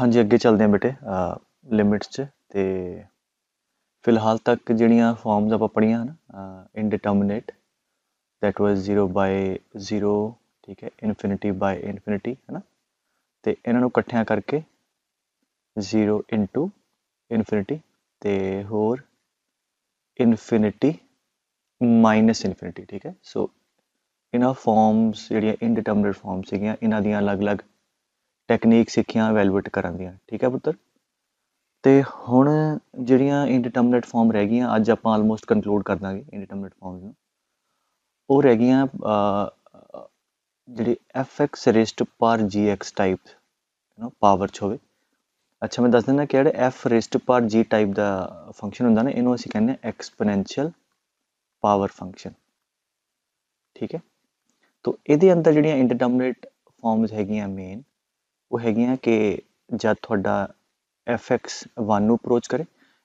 ਹਾਂਜੀ ਅੱਗੇ ਚੱਲਦੇ ਹਾਂ ਬੇਟੇ ਲਿਮਿਟਸ 'ਚ ਤੇ ਫਿਲਹਾਲ ਤੱਕ ਜਿਹੜੀਆਂ ਫਾਰਮਸ ਆਪਾਂ ਪੜੀਆਂ ਹਨ ਇਨਡਿਟਰਮੀਨੇਟ ਦੈਟ ਵਾਜ਼ 0 by 0 ਠੀਕ ਹੈ ਇਨਫਿਨਿਟੀ ਬਾਈ ਇਨਫਿਨਿਟੀ ਹੈ ਨਾ ਤੇ ਇਹਨਾਂ ਨੂੰ ਇਕੱਠਿਆਂ ਕਰਕੇ 0 ਇਨਟੂ ਇਨਫਿਨਿਟੀ ਤੇ ਹੋਰ ਇਨਫਿਨਿਟੀ ਮਾਈਨਸ ਇਨਫਿਨਿਟੀ ਠੀਕ ਹੈ ਸੋ ਇਹਨਾਂ ਫਾਰਮਸ ਜਿਹੜੀਆਂ ਇਨਡਿਟਰਮੀਨੇਟ ਫਾਰਮਸ ਸੀਗੀਆਂ ਇਹਨਾਂ ਦੀਆਂ ਅਲੱਗ-ਅਲੱਗ ਟੈਕਨੀਕ ਸਿੱਖੀਆਂ ਵੈਲਿਊਏਟ ਕਰਨ ਦੀਆਂ ਠੀਕ ਹੈ ਪੁੱਤਰ ਤੇ ਹੁਣ ਜਿਹੜੀਆਂ ਇਨਡਿਟਰਮਿਨੇਟ ਫਾਰਮ ਰਹਿ ਗਈਆਂ ਅੱਜ ਆਪਾਂ ਆਲਮੋਸਟ ਕੰਕਲੂਡ ਕਰ ਦਾਂਗੇ ਇਨਡਿਟਰਮਿਨੇਟ ਫਾਰਮਸ ਨੂੰ ਉਹ ਰਹਿ ਗਈਆਂ ਜਿਹੜੇ fx ਰਿਸਟ ਪਰ gx ਟਾਈਪ ਯੂ نو ਪਾਵਰ ਚ ਹੋਵੇ ਅੱਛਾ ਮੈਂ ਦੱਸ ਦਿੰਦਾ ਜਿਹੜੇ f raised power g type ਦਾ ਫੰਕਸ਼ਨ ਹੁੰਦਾ ਨਾ ਇਹਨੂੰ ਅਸੀਂ ਕਹਿੰਦੇ ਆ ਐਕਸਪੋਨੈਂਸ਼ੀਅਲ ਪਾਵਰ ਫੰਕਸ਼ਨ ਠੀਕ ਹੈ ਤੋਂ ਇਹਦੇ ਅੰਦਰ ਜਿਹੜੀਆਂ ਇਨਡਿਟਰਮਿਨੇਟ ਫਾਰਮਸ ਹੈਗੀਆਂ ਮੇਨ ਉਹ ਹੈਗੀਆਂ ਕਿ ਜਦ ਤੁਹਾਡਾ fx 1 ਨੂੰ ਅਪਰੋਚ ਕਰੇ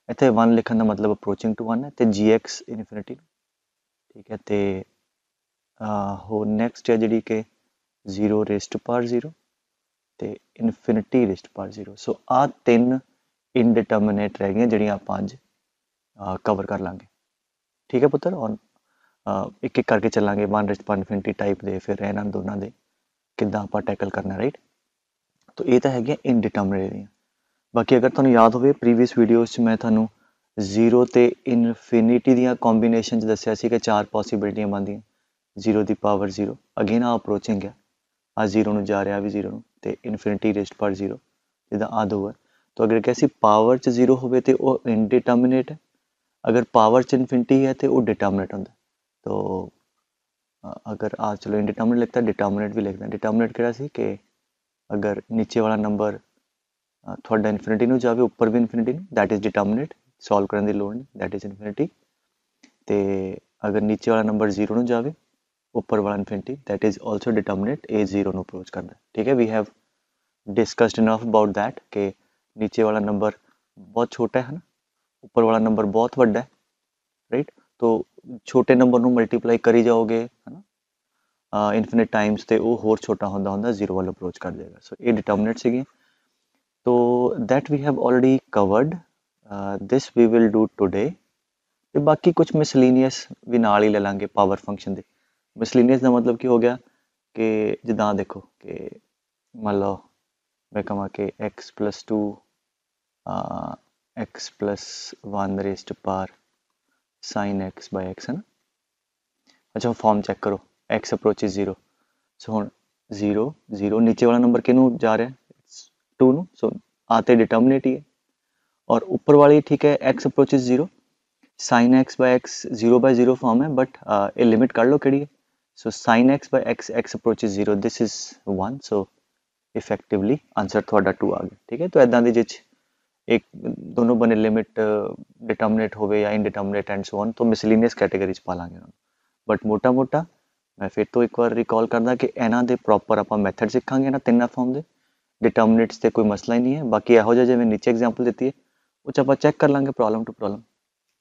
ਇੱਥੇ 1 ਲਿਖਣ ਦਾ ਮਤਲਬ ਅਪਰੋਚਿੰਗ ਟੂ 1 ਹੈ ਤੇ gx ਇਨਫਿਨਿਟੀ ਠੀਕ ਹੈ ਤੇ ਹੋ ਨੈਕਸਟ ਹੈ ਜਿਹੜੀ ਕਿ 0 ਰੇਸਟ ਪਰ 0 ਤੇ ਇਨਫਿਨਿਟੀ ਰੇਸਟ ਪਰ 0 ਸੋ ਆ ਤਿੰਨ ਇਨਡਿਟਰਮੀਨੇਟ ਰਹਿ ਗਈਆਂ ਜਿਹੜੀਆਂ ਆਪਾਂ ਅੱਜ ਕਵਰ ਕਰ ਲਾਂਗੇ ਠੀਕ ਹੈ ਪੁੱਤਰ ਔਰ ਇੱਕ ਇੱਕ ਕਰਕੇ ਚੱਲਾਂਗੇ 1 ਰੇਸਟ ਪਰ ਇਨਫਿਨਿਟੀ ਟਾਈਪ ਦੇ ਫਿਰ ਇਹਨਾਂ ਦੋਨਾਂ ਦੇ ਕਿੱਦਾਂ ਆਪਾਂ ਟੈਕਲ ਕਰਨਾ ਰਾਈਟ ਸੋ ਇਹ ਤਾਂ ਹੈਗੀਆਂ ਇਨਡਿਟਰਮਿਨੇਟ ਬਾਕੀ ਅਗਰ ਤੁਹਾਨੂੰ ਯਾਦ ਹੋਵੇ ਪ੍ਰੀਵੀਅਸ ਵੀਡੀਓਜ਼ 'ਚ ਮੈਂ ਤੁਹਾਨੂੰ 0 ਤੇ ਇਨਫਿਨਿਟੀ ਦੀਆਂ ਕੰਬੀਨੇਸ਼ਨ 'ਚ ਦੱਸਿਆ ਸੀ ਕਿ ਚਾਰ ਪੋਸਿਬਿਲਿਟੀਆਂ ਬਣਦੀਆਂ 0 ਦੀ ਪਾਵਰ 0 ਅਗੇਨ ਆ ਅਪਰੋਚਿੰਗ ਹੈ ਆ 0 ਨੂੰ ਜਾ ਰਿਹਾ ਵੀ 0 ਨੂੰ ਤੇ ਇਨਫਿਨਿਟੀ ਰੇਸਟ ਪਰ 0 ਜਿਹਦਾ ਆਦ ਹੋਵੇ ਤਾਂ ਅਗਰ ਕਿਸੇ ਪਾਵਰ 'ਚ 0 ਹੋਵੇ ਤੇ ਉਹ ਇਨਡਿਟਰਮਿਨੇਟ ਹੈ ਅਗਰ ਪਾਵਰ 'ਚ ਇਨਫਿਨਿਟੀ ਹੈ ਤੇ ਉਹ ਡਿਟਰਮਿਨੇਟ ਹੁੰਦਾ ਤਾਂ ਅਗਰ ਆ ਚਲੋ ਇਨਡਿਟਰਮਿਨੇਟ ਲਿਖਤਾ ਡਿਟਰਮਿਨੇਟ ਵੀ ਲਿਖਦਾ ਡਿਟਰਮਿਨੇਟ ਕਿਹੜਾ ਸੀ ਕਿ ਅਗਰ ਨੀਚੇ ਵਾਲਾ ਨੰਬਰ ਤੁਹਾਡਾ ਇਨਫਿਨਿਟੀ ਨੂੰ ਜਾਵੇ ਉੱਪਰ ਵੀ ਇਨਫਿਨਿਟੀ ਨੂੰ ਥੈਟ ਇਜ਼ ਡਿਟਰਮਿਨੈਂਟ ਸੋਲਵ ਕਰਨ ਦੀ ਲੋੜ ਨਹੀਂ ਥੈਟ ਇਜ਼ ਇਨਫਿਨਿਟੀ ਤੇ ਅਗਰ ਨੀਚੇ ਵਾਲਾ ਨੰਬਰ 0 ਨੂੰ ਜਾਵੇ ਉੱਪਰ ਵਾਲਾ infinity that is also determinant a 0 ਨੂੰ ਅਪਰੋਚ ਕਰਦਾ ਠੀਕ ਹੈ we have discussed enough about that ਕਿ ਨੀਚੇ ਵਾਲਾ ਨੰਬਰ ਬਹੁਤ ਛੋਟਾ ਹੈ ਨਾ ਉੱਪਰ ਵਾਲਾ ਨੰਬਰ ਬਹੁਤ ਵੱਡਾ ਹੈ ਰਾਈਟ तो ਛੋਟੇ ਨੰਬਰ ਨੂੰ ਮਲਟੀਪਲਾਈ ਕਰੀ ਜਾਓਗੇ ਹਨਾ इनफिनिट टाइम्स से वह होर छोटा होंगे होंगे जीरो वाल अप्रोच कर देगा सो so, यटरमिनेट्स है तो that we have already covered this we will do today तो बाकी कुछ मिसलीनियस भी नाल ही ले लेंगे पावर फंक्शन के मिसलीनीयस का मतलब की हो गया कि जिदा देखो कि मान लो मैं कह कि x plus two x plus one raised power sine x by x है ना अच्छा फॉर्म चेक करो x approaches जीरो सो ਹੁਣ जीरो जीरो नीचे वाला नंबर किनू जा रहा है टू न सो आते डिटर्मिनेट ही है और ऊपर वाली ठीक है x approaches zero sine x by x zero by zero form है बट uh, ये लिमिट कर लो कड़ी है so sine x by x x approaches zero this is one so effectively answer थोड़ा टू आ गया ठीक है तो इदा की एक दोनों बने लिमिट डिटर्मिनेट हो या इनडिटर्मिनेट एंड सो ऑन तो मिसलीनियस कैटेगरी पा लेंगे बट मोटा मोटा ਮੈਂ ਫਿਰ ਤੋਂ ਇੱਕ ਵਾਰ ਰੀਕਾਲ ਕਰਦਾ ਕਿ ਇਹਨਾਂ ਦੇ ਪ੍ਰੋਪਰ ਆਪਾਂ ਮੈਥਡ ਸਿੱਖਾਂਗੇ ਇਹਨਾਂ ਤਿੰਨਾਂ ਫਾਰਮ ਦੇ ਡਿਟਰਮਿਨੈਂਟਸ ਤੇ ਕੋਈ ਮਸਲਾ ਹੀ ਨਹੀਂ ਹੈ ਬਾਕੀ ਇਹੋ ਜਿਹਾ ਜਿਵੇਂ ਨੀਚੇ ਐਗਜ਼ਾਮਪਲ ਦਿੱਤੀ ਹੈ ਉਹ ਚ ਆਪਾਂ ਚੈੱਕ ਕਰ ਲਾਂਗੇ ਪ੍ਰੋਬਲਮ ਟੂ ਪ੍ਰੋਬਲਮ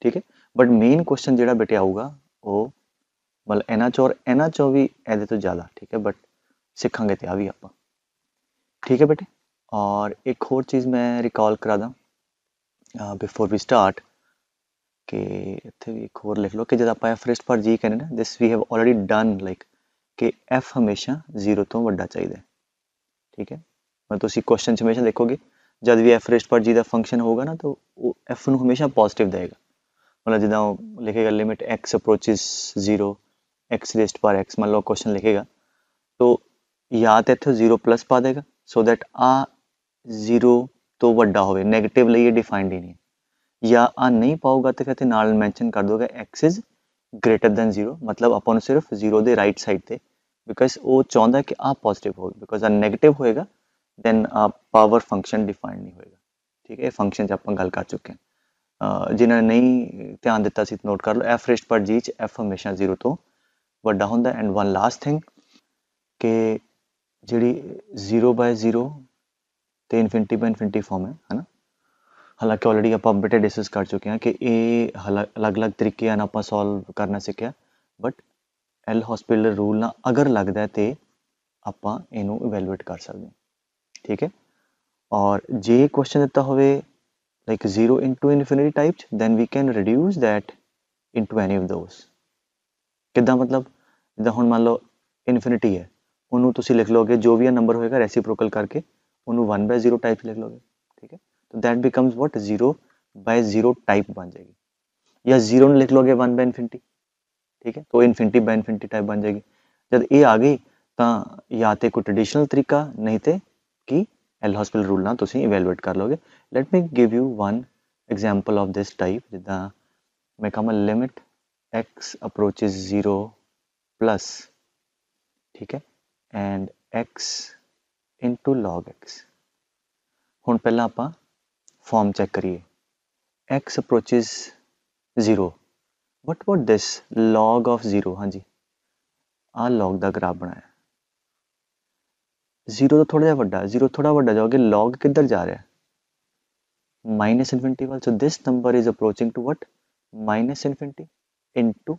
ਠੀਕ ਹੈ ਬਟ ਮੇਨ ਕੁਐਸਚਨ ਜਿਹੜਾ ਬੇਟੇ ਆਊਗਾ ਉਹ ਮਤਲਬ ਇਹਨਾਂ ਚੋਂ ਔਰ ਇਹਨਾਂ ਚੋਂ ਵੀ ਇਹਦੇ ਤੋਂ ਜ਼ਿਆਦਾ ਠੀਕ ਹੈ ਬਟ ਸਿੱਖਾਂਗੇ ਤੇ ਆ ਵੀ ਆਪਾਂ ਠੀਕ ਹੈ ਬੇਟੇ ਔਰ ਇੱਕ ਹੋਰ ਚੀਜ਼ ਮੈਂ ਰਿਕਾਲ ਕਰਾ ਦਾਂ ਬਿਫੋਰ ਵੀ ਸਟਾਰਟ कि इतने भी एक होर लिख लो कि जब आप एफ एफरेस्ट पर जी कहने ना this we have already done like कि एफ हमेशा जीरो तो व्डा चाहिए ठीक है मतलब तो क्वेश्चन हमेशा देखोगे जब भी एफ एफरेस्ट पर जी का फंक्शन होगा ना तो एफ न हमेशा पॉजिटिव देगा मतलब जिदा लिखेगा limit x approaches zero x rest पर एक्स मान लो क्वेश्चन लिखेगा तो या तो इतों जीरो प्लस पा देगा सो दैट आ जीरो तो व्डा होगा नैगेटिव लिए डिफाइंड ही नहीं या ਆ ਨਹੀਂ पाऊगा तो कहते नाल मेंशन कर दोगे x ਇਜ਼ ਗ੍ਰੇਟਰ ਦੈਨ 0 ਮਤਲਬ ਆਪਾਂ ਨੂੰ ਸਿਰਫ 0 ਦੇ ਰਾਈਟ ਸਾਈਡ ਤੇ ਬਿਕਾਜ਼ ਉਹ ਚਾਹੁੰਦਾ ਕਿ ਆ ਪੋਜ਼ਿਟਿਵ ਹੋਵੇ ਬਿਕਾਜ਼ ਆ 네ਗੇਟਿਵ ਹੋਏਗਾ ਦੈਨ ਆ ਪਾਵਰ ਫੰਕਸ਼ਨ ਡਿਫਾਈਨ ਨਹੀਂ ਹੋਏਗਾ ਠੀਕ ਹੈ ਇਹ ਫੰਕਸ਼ਨ ਚ ਆਪਾਂ ਗੱਲ ਕਰ ਚੁੱਕੇ ਹਾਂ ਜਿਨ੍ਹਾਂ ਨੇ ਨਹੀਂ ਧਿਆਨ ਦਿੱਤਾ ਸੀ ਨੋਟ ਕਰ ਲਓ ਐਫ ਰੇਸਟ ਪਰ ਜੀ ਚ ਐਫ ਹਮੇਸ਼ਾ 0 ਤੋਂ ਵੱਡਾ ਹੁੰਦਾ ਐਂਡ ਵਨ ਲਾਸਟ ਥਿੰਗ ਕਿ ਜਿਹੜੀ 0/0 ਤੇ ਇਨਫਿਨਿਟੀ ਬਾਈ ਇਨਫਿਨਿਟੀ ਫਾਰਮ ਹੈ ਹਨਾ ਹਾਲਾਂਕਿ ਆਲਰੇਡੀ ਆਪਾਂ ਬੇਟਾ ਡਿਸਕਸ ਕਰ ਚੁੱਕੇ ਹਾਂ ਕਿ ਇਹ ਅਲੱਗ-ਅਲੱਗ ਤਰੀਕੇ ਨਾਲ ਆਪਾਂ ਸੋਲਵ ਕਰਨਾ ਸਿੱਖਿਆ ਬਟ ਐਲ ਹਸਪੀਟਲ ਰੂਲ ਨਾਲ ਅਗਰ ਲੱਗਦਾ ਤੇ ਆਪਾਂ ਇਹਨੂੰ ਇਵੈਲੂਏਟ ਕਰ ਸਕਦੇ ਹਾਂ ਠੀਕ ਹੈ ਔਰ ਜੇ ਕੁਐਸਚਨ ਦਿੱਤਾ ਹੋਵੇ ਲਾਈਕ 0 ਇਨਟੂ ਇਨਫਿਨਿਟੀ ਚ then we can reduce that into any of those ਕਿਦਾਂ ਮਤਲਬ ਜਿੱਦਾਂ ਹੁਣ ਮੰਨ ਲਓ ਇਨਫਿਨਿਟੀ ਹੈ ਉਹਨੂੰ ਤੁਸੀਂ ਲਿਖ ਲੋਗੇ ਜੋ ਵੀ ਆ ਨੰਬਰ ਹੋਏਗਾ ਰੈਸੀਪ੍ਰੋਕਲ ਕਰਕੇ ਉਹਨੂੰ 1/0 ਟਾਈਪ ਲਿਖ ਲੋਗੇ ਠੀਕ ਹੈ तो that becomes what zero by zero type बन जाएगी या जीरो लिख लोगे वन बाय इन्फिनिटी ठीक है तो इन्फिनिटी बाय इन्फिनिटी टाइप बन जाएगी जब ए आ गई तो या तो कोई ट्रडिशनल तरीका नहीं तो कि एल हॉस्पिटल रूल ना तो इवेलुएट कर लोगे let me give you one example of this type जिदा मैं कहा limit x approach is zero plus ठीक है and x into log x हूँ पहला आप फॉर्म चेक करिए x approaches zero what what this log of zero हाँ जी आ लॉग का ग्राफ बनाया जीरो तो थोड़ा जहा वा जीरो थोड़ा व्डा जाओगे लॉग किधर जा रहा है माइनस इनफिनिटी वाल so this number is approaching to what minus infinity into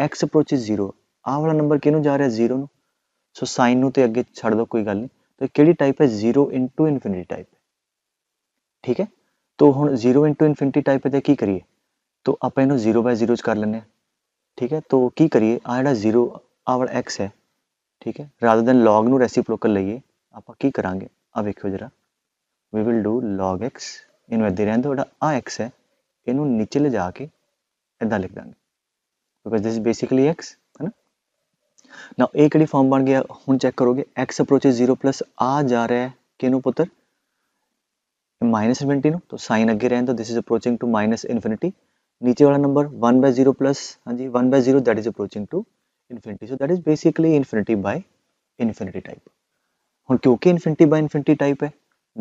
x approaches zero आ वाला नंबर किनू जा रहा है जीरो सो साइन में तो अगर छड़ दो कोई गल नहीं तो कि टाइप है zero into infinity type ਠੀਕ ਹੈ तो ਹੁਣ 0 ਇਨਟੂ ਇਨਫਿਨਿਟੀ ਟਾਈਪ ਹੈ ਕੀ ਕਰੀਏ ਤੋ ਆਪਾਂ ਇਹਨੂੰ 0 ਬਾਈ 0 ਚ ਕਰ ਲੈਨੇ ਆ ਠੀਕ ਹੈ ਤੋ ਕੀ ਕਰੀਏ ਆ ਜਿਹੜਾ 0 ਆਵਲ x ਹੈ ਠੀਕ ਹੈ ਰਾਦਰ ਦੈਨ log ਨੂੰ ਰੈਸੀਪ੍ਰੋਕਲ ਲਈਏ ਆਪਾਂ ਕੀ ਕਰਾਂਗੇ ਆ ਵੇਖਿਓ ਜਰਾ we will do log x ਇਹਨੂੰ ਇੱਧੇ ਰਹਿਣ ਦਿਓ ਜਿਹੜਾ ਆ x ਹੈ ਇਹਨੂੰ ਨੀਚੇ ਲੈ ਜਾ ਕੇ ਇਦਾਂ ਲਿਖ ਦਾਂਗੇ because this is basically x ਹੈਨਾ ਨਾਓ ਇਹ ਕਿਹੜੀ ਫਾਰਮ ਬਣ ਗਿਆ ਹੁਣ ਚੈੱਕ ਕਰੋਗੇ x ਅਪਰੋਚਸ 0 ਪਲੱਸ ਆ ਜਾ ਰਿਹਾ ਹੈ ਕਿਨੂੰ ਪੁੱਤਰ माइनस इन्फिनिटी तो साइन अगे रहे तो this is approaching to minus infinity नीचे वाला number one by zero plus हाँ जी one by zero that is approaching to infinity so that is basically infinity by infinity type हूँ क्योंकि इन्फिनिटी बाय इन्फिनिटी टाइप है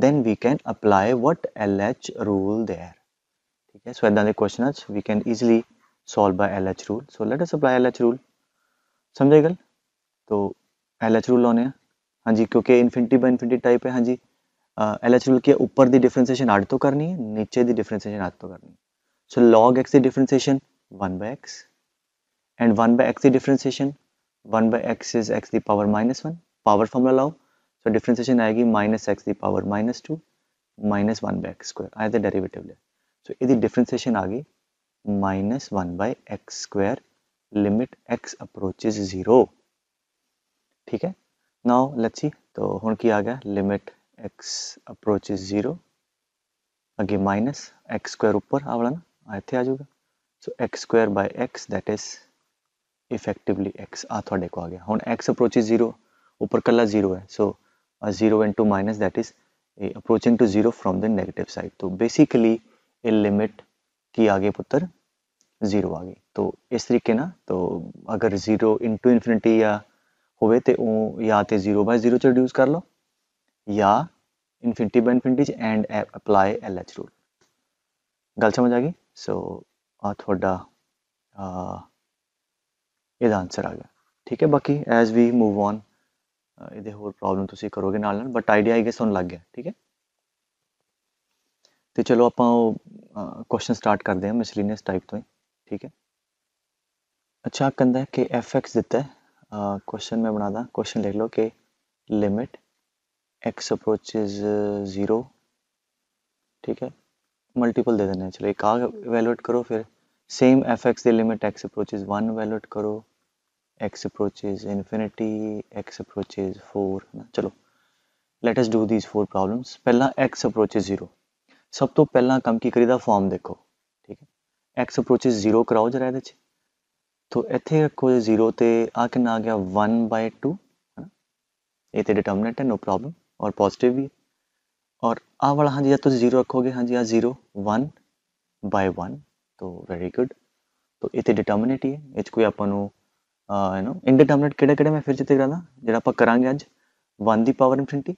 then we can apply what L H rule there ठीक है so इदा के question we can easily solve by L H rule so let us apply L H rule समझे गल तो एल एच रूल लाने हाँ जी क्योंकि इन्फिनिटी बाय इन्फिनिटी टाइप है हाँ जी एल एच के ऊपर दी डिफरेंशिएशन आठ तो करनी है नीचे दी डिफरेंशिएशन आठ तो करनी है सो लॉग एक्स की differentiation one by x and one by x की differentiation one by x is x the power minus one power formula लाओ सो डिफरेंशिएशन आएगी minus x the power minus two minus one by x square आया था derivative ले so यदि differentiation आ गई minus one by x square limit x approaches zero ठीक है नाउ लेट्स सी तो हूँ की आ गया limit x approaches 0 again minus x square upar avadana aithe aa jayega so x square by x that is effectively x आ थोड़े को आ गया हूँ x अप्रोच जीरो ऊपर कला जीरो है so zero and to minus that is approaching to zero from the negative side तो basically ये लिमिट की आगे पुत्र जीरो आ गई तो इस तरीके ना तो अगर जीरो इंटू इन्फिनिटी या होवे तो या तो जीरो बाय जीरो च रिड्यूस कर लो या infinity by infinity and apply L H rule गल समझ आ गई सो थोड़ा यद आंसर आ गया ठीक है बाकी एज वी मूव ऑन ये होर प्रॉब्लम तुम करोगे नाल बट आइडिया आई गए सुन लग गया ठीक है तो चलो आप क्वेश्चन स्टार्ट करते हैं मिसलीनियस टाइप तो ही ठीक है अच्छा कहता है कि एफ एक्स दिता है क्वेश्चन मैं बना दा क्वेश्चन लिख लो कि limit x approaches zero uh, ठीक है मल्टीपल दे देना चलो एक आगे वैल्यूएट करो फिर सेम एफ एक्स दे limit x approaches one evaluate करो x approaches infinity x approaches four है ना चलो let us do these four problems पहला एक्स अप्रोचेज ज़ीरो सब तो पहला कम की करीदा फॉर्म देखो ठीक है एक्स अप्रोचेज ज़ीरो कराओ जरा ये तो इतने रखो जीरो आ कि आ गया वन बाय टू है ना ये डिटर्मिनेंट है नो प्रॉब्लम ਔਰ ਪੋਜ਼ਿਟਿਵ ਵੀ ਔਰ ਆ ਵਾਲਾ ਹਾਂਜੀ ਜਦ ਤੁਸੀਂ 0 ਰੱਖੋਗੇ ਹਾਂਜੀ ਆ 0 1 ਬਾਈ 1 ਤੋਂ ਵੈਰੀ ਗੁੱਡ ਤੋਂ ਇਥੇ ਡਿਟਰਮੀਨੈਂਟ ਡਿਟਰਮਿਨੈਂਟ ਹੀ ਹੈ ਇਹ ਕੋਈ ਆਪਾਂ ਨੂੰ ਯੂ نو ਇਨਡਿਟਰਮੀਨੈਂਟ ਕਿਹੜਾ ਕਿਹੜਾ ਮੈਂ ਫਿਰ ਜਿੱਤੇ ਕਰਾਂਗਾ ਜਿਹੜਾ ਆਪਾਂ ਕਰਾਂਗੇ ਅੱਜ 1 ਦੀ ਪਾਵਰ ਇਨਫਿਨਿਟੀ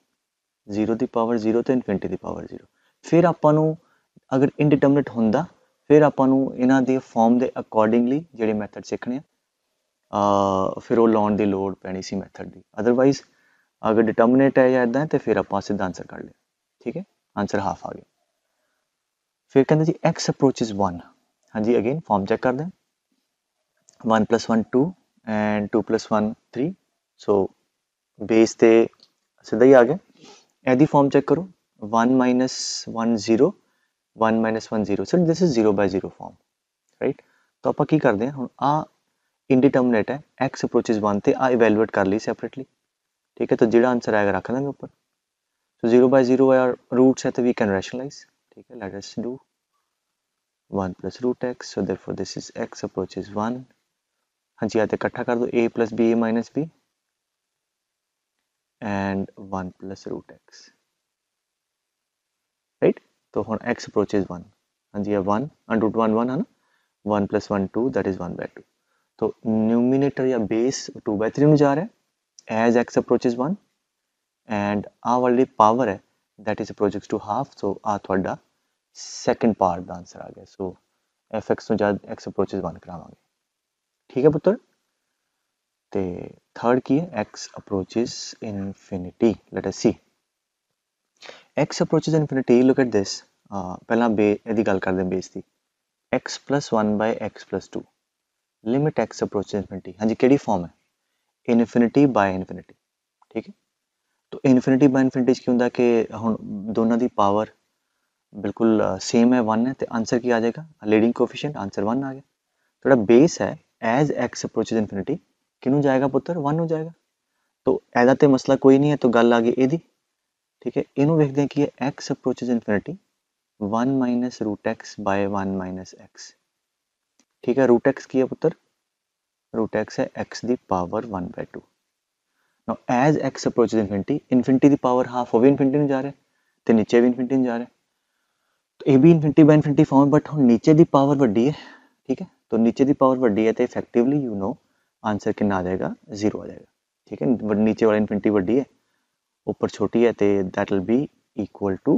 0 ਦੀ ਪਾਵਰ 0 ਤੇ ਇਨਫਿਨਿਟੀ ਦੀ ਪਾਵਰ 0 ਫਿਰ ਆਪਾਂ ਨੂੰ ਅਗਰ ਇਨਡਿਟਰਮੀਨੈਂਟ ਹੁੰਦਾ ਫਿਰ ਆਪਾਂ ਨੂੰ ਇਹਨਾਂ ਦੇ ਫਾਰਮ ਦੇ ਅਕੋਰਡਿੰਗਲੀ ਜਿਹੜੇ ਮੈਥਡ ਸਿੱਖਣੇ ਆ ਫਿਰ ਉਹ ਲਾਉਣ ਦੀ ਲੋੜ ਪੈਣੀ ਸੀ ਮੈਥਡ ਦੀ ਅਦਰਵਾਈਜ਼ अगर डिटर्मिनेट है या इदा है तो फिर आप सीधा आंसर कर लिया ठीक है आंसर हाफ आ गया फिर कहते जी एक्स अप्रोच इज वन हाँ जी अगेन फॉर्म चेक कर दें one plus one two and two plus one three so base तो सीधा ही आ गया यदि फॉर्म चेक करो one minus one zero one minus one zero sir this is zero by zero form right तो आप की करते हैं हम आ इनडिटर्मिनेट है एक्स अप्रोच इज वन तो आ इवेलुएट कर ली सैपरेटली ठीक है तो जो आंसर आएगा रख देंगे ऊपर तो zero by zero are roots है तो वी कैन रैशनलाइज ठीक है let us do one plus root x so therefore this is x approach is one हाँ जी आते इकट्ठा कर दो A plus B A minus B and one plus root x right तो हम एक्स अप्रोच इज वन हाँ जी one under root one one है ना one plus one two that is one by two तो न्यूमिनेटर या base two by three में जा रहा है as x approaches 1 and r वाली power है that is approaches to half so r ਤੁਹਾਡਾ second part ਦਾ answer ਆ ਗਿਆ so fx ਨੂੰ jad x approaches 1 ਕਰਾਵਾਂਗੇ theek hai ਪੁੱਤਰ te third ki hai x approaches infinity let us see x approaches infinity look at this pehla be edi gal karde ਕਰਦੇ ਹਾਂ base ਦੀ x 1 x plus 2 limit x approaches infinity ਹਾਂਜੀ ਕਿਹੜੀ farm ਹੈ infinity by infinity ठीक है तो infinity by infinity की होंगे कि हम दोनों की पावर बिल्कुल सेम uh, है वन है तो आंसर की आ जाएगा लीडिंग कोफिशियंट आंसर वन आ गया तो थोड़ा बेस है एज एक्स अप्रोचेज इनफिनिटी किनू जाएगा पुत्र वन हो जाएगा तो एदा तो मसला कोई नहीं है तो गल आ गई यदी ठीक है इनू वेखते हैं कि x approaches infinity one minus root x by one minus x ठीक है रूट एक्स की है पुत्र रूट एक्स है x the power one by two no as x approach infinity infinity the power half वो भी इन्फिनिटी में जा रहा है तो नीचे भी इन्फिनिटी में जा रहा है तो ये भी infinity by infinity form but हम नीचे दी पावर वड्डी है ठीक है तो नीचे दी पावर वड्डी है तो इफेक्टिवली यू नो आंसर कितना आ जाएगा जीरो आ जाएगा ठीक है नीचे वाला इन्फिनिटी वड्डी है ऊपर छोटी है तो that will be equal to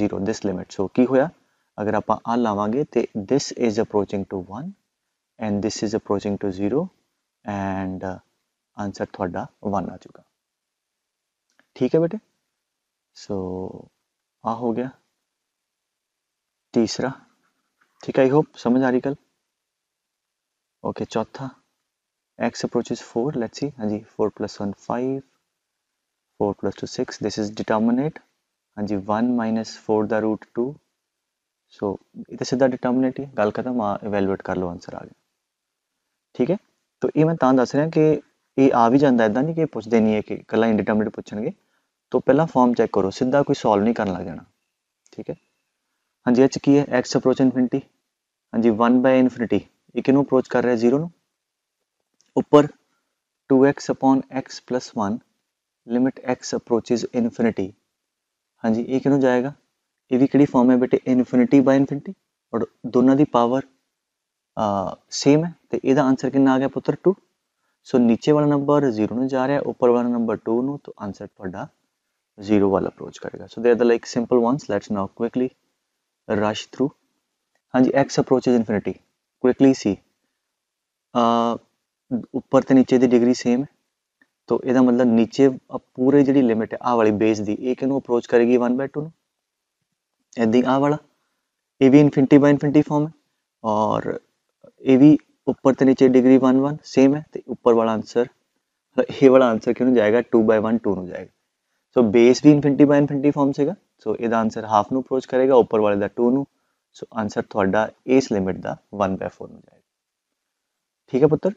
zero this limit so की होया अगर आप आ तो this is approaching to one and this is approaching to 0 and uh, answer थोड़ा वन आ चुका ठीक है बेटे सो so, आ हो गया तीसरा ठीक है आई होप समझ आ रही कल ओके चौथा x approaches four let's see हाँ जी four plus one five four plus two six this is determinate हाँ जी one minus four the root two so इधर सीधा डिटर्मिनेट ही गल खत्म इवेलुएट कर लो आंसर आ गया ਠੀਕ ਹੈ ਤੋ ਇਹ ਮੈਂ ਤਾਂ ਦੱਸ ਰਿਹਾ ਕਿ ਇਹ ਆ ਵੀ ਜਾਂਦਾ ਇਦਾਂ ਨਹੀਂ ਕਿ ਪੁੱਛਦੇ ਨਹੀਂ ਹੈ ਕਿ ਕੱਲਾ ਇਨਡਿਟਰਮਿਨੇਟ ਪੁੱਛਣਗੇ ਤੋ ਪਹਿਲਾਂ ਫਾਰਮ ਚੈੱਕ ਕਰੋ ਸਿੱਧਾ ਕੋਈ ਸੋਲਵ ਨਹੀਂ ਕਰਨ ਲੱਗ ਜਾਣਾ ਠੀਕ ਹੈ ਹਾਂਜੀ ਇਹ ਚ ਕੀ ਹੈ x ਅਪਰੋਚ ਇਨਫਿਨਿਟੀ ਹਾਂਜੀ 1 ਬਾਈ ਇਨਫਿਨਿਟੀ ਇਹ ਕਿਹਨੂੰ ਅਪਰੋਚ ਕਰ ਰਿਹਾ 0 ਨੂੰ ਉੱਪਰ 2x x 1 limit x approaches infinity ਹਾਂਜੀ ਇਹ ਕਿਨੂੰ ਜਾਏਗਾ ਇਹ ਵੀ ਕਿਹੜੀ ਫਾਰਮ ਹੈ ਬੇਟੇ ਇਨਫਿਨਿਟੀ ਬਾਈ ਇਨਫਿਨਿਟੀ ਔਰ ਦੋਨਾਂ ਦੀ ਪਾਵਰ सेम है तो यदा आंसर कि आ गया पुत्र टू सो नीचे वाला नंबर जीरो में जा रहा है उपर वाला नंबर टू न तो आंसर थोड़ा जीरो वाल अप्रोच करेगा so there the like simple ones let's now quickly rush through हाँ जी x approach is infinity quickly see उपर तो नीचे की डिग्री सेम है तो यह मतलब नीचे पूरे जी लिमिट है आ वाली बेस की यह कहू अप्रोच करेगी वन बाय टू इदी आ वाला ये भी इनफिनिटी बाय इनफिनिटी फॉर्म है और ये भी उपर तो नीचे डिग्री वन वन सेम है तो उपर वाला आंसर ए वाला आंसर क्यों जाएगा टू बाय वन टू जाएगा सो बेस भी इनफिनिटी बाय इनफिनिटी फॉर्म से सो यद आंसर हाफ नोच करेगा उपर वाले का टू न सो आंसर थोड़ा इस लिमिट का वन बाय फोर जाएगा ठीक है पुत्र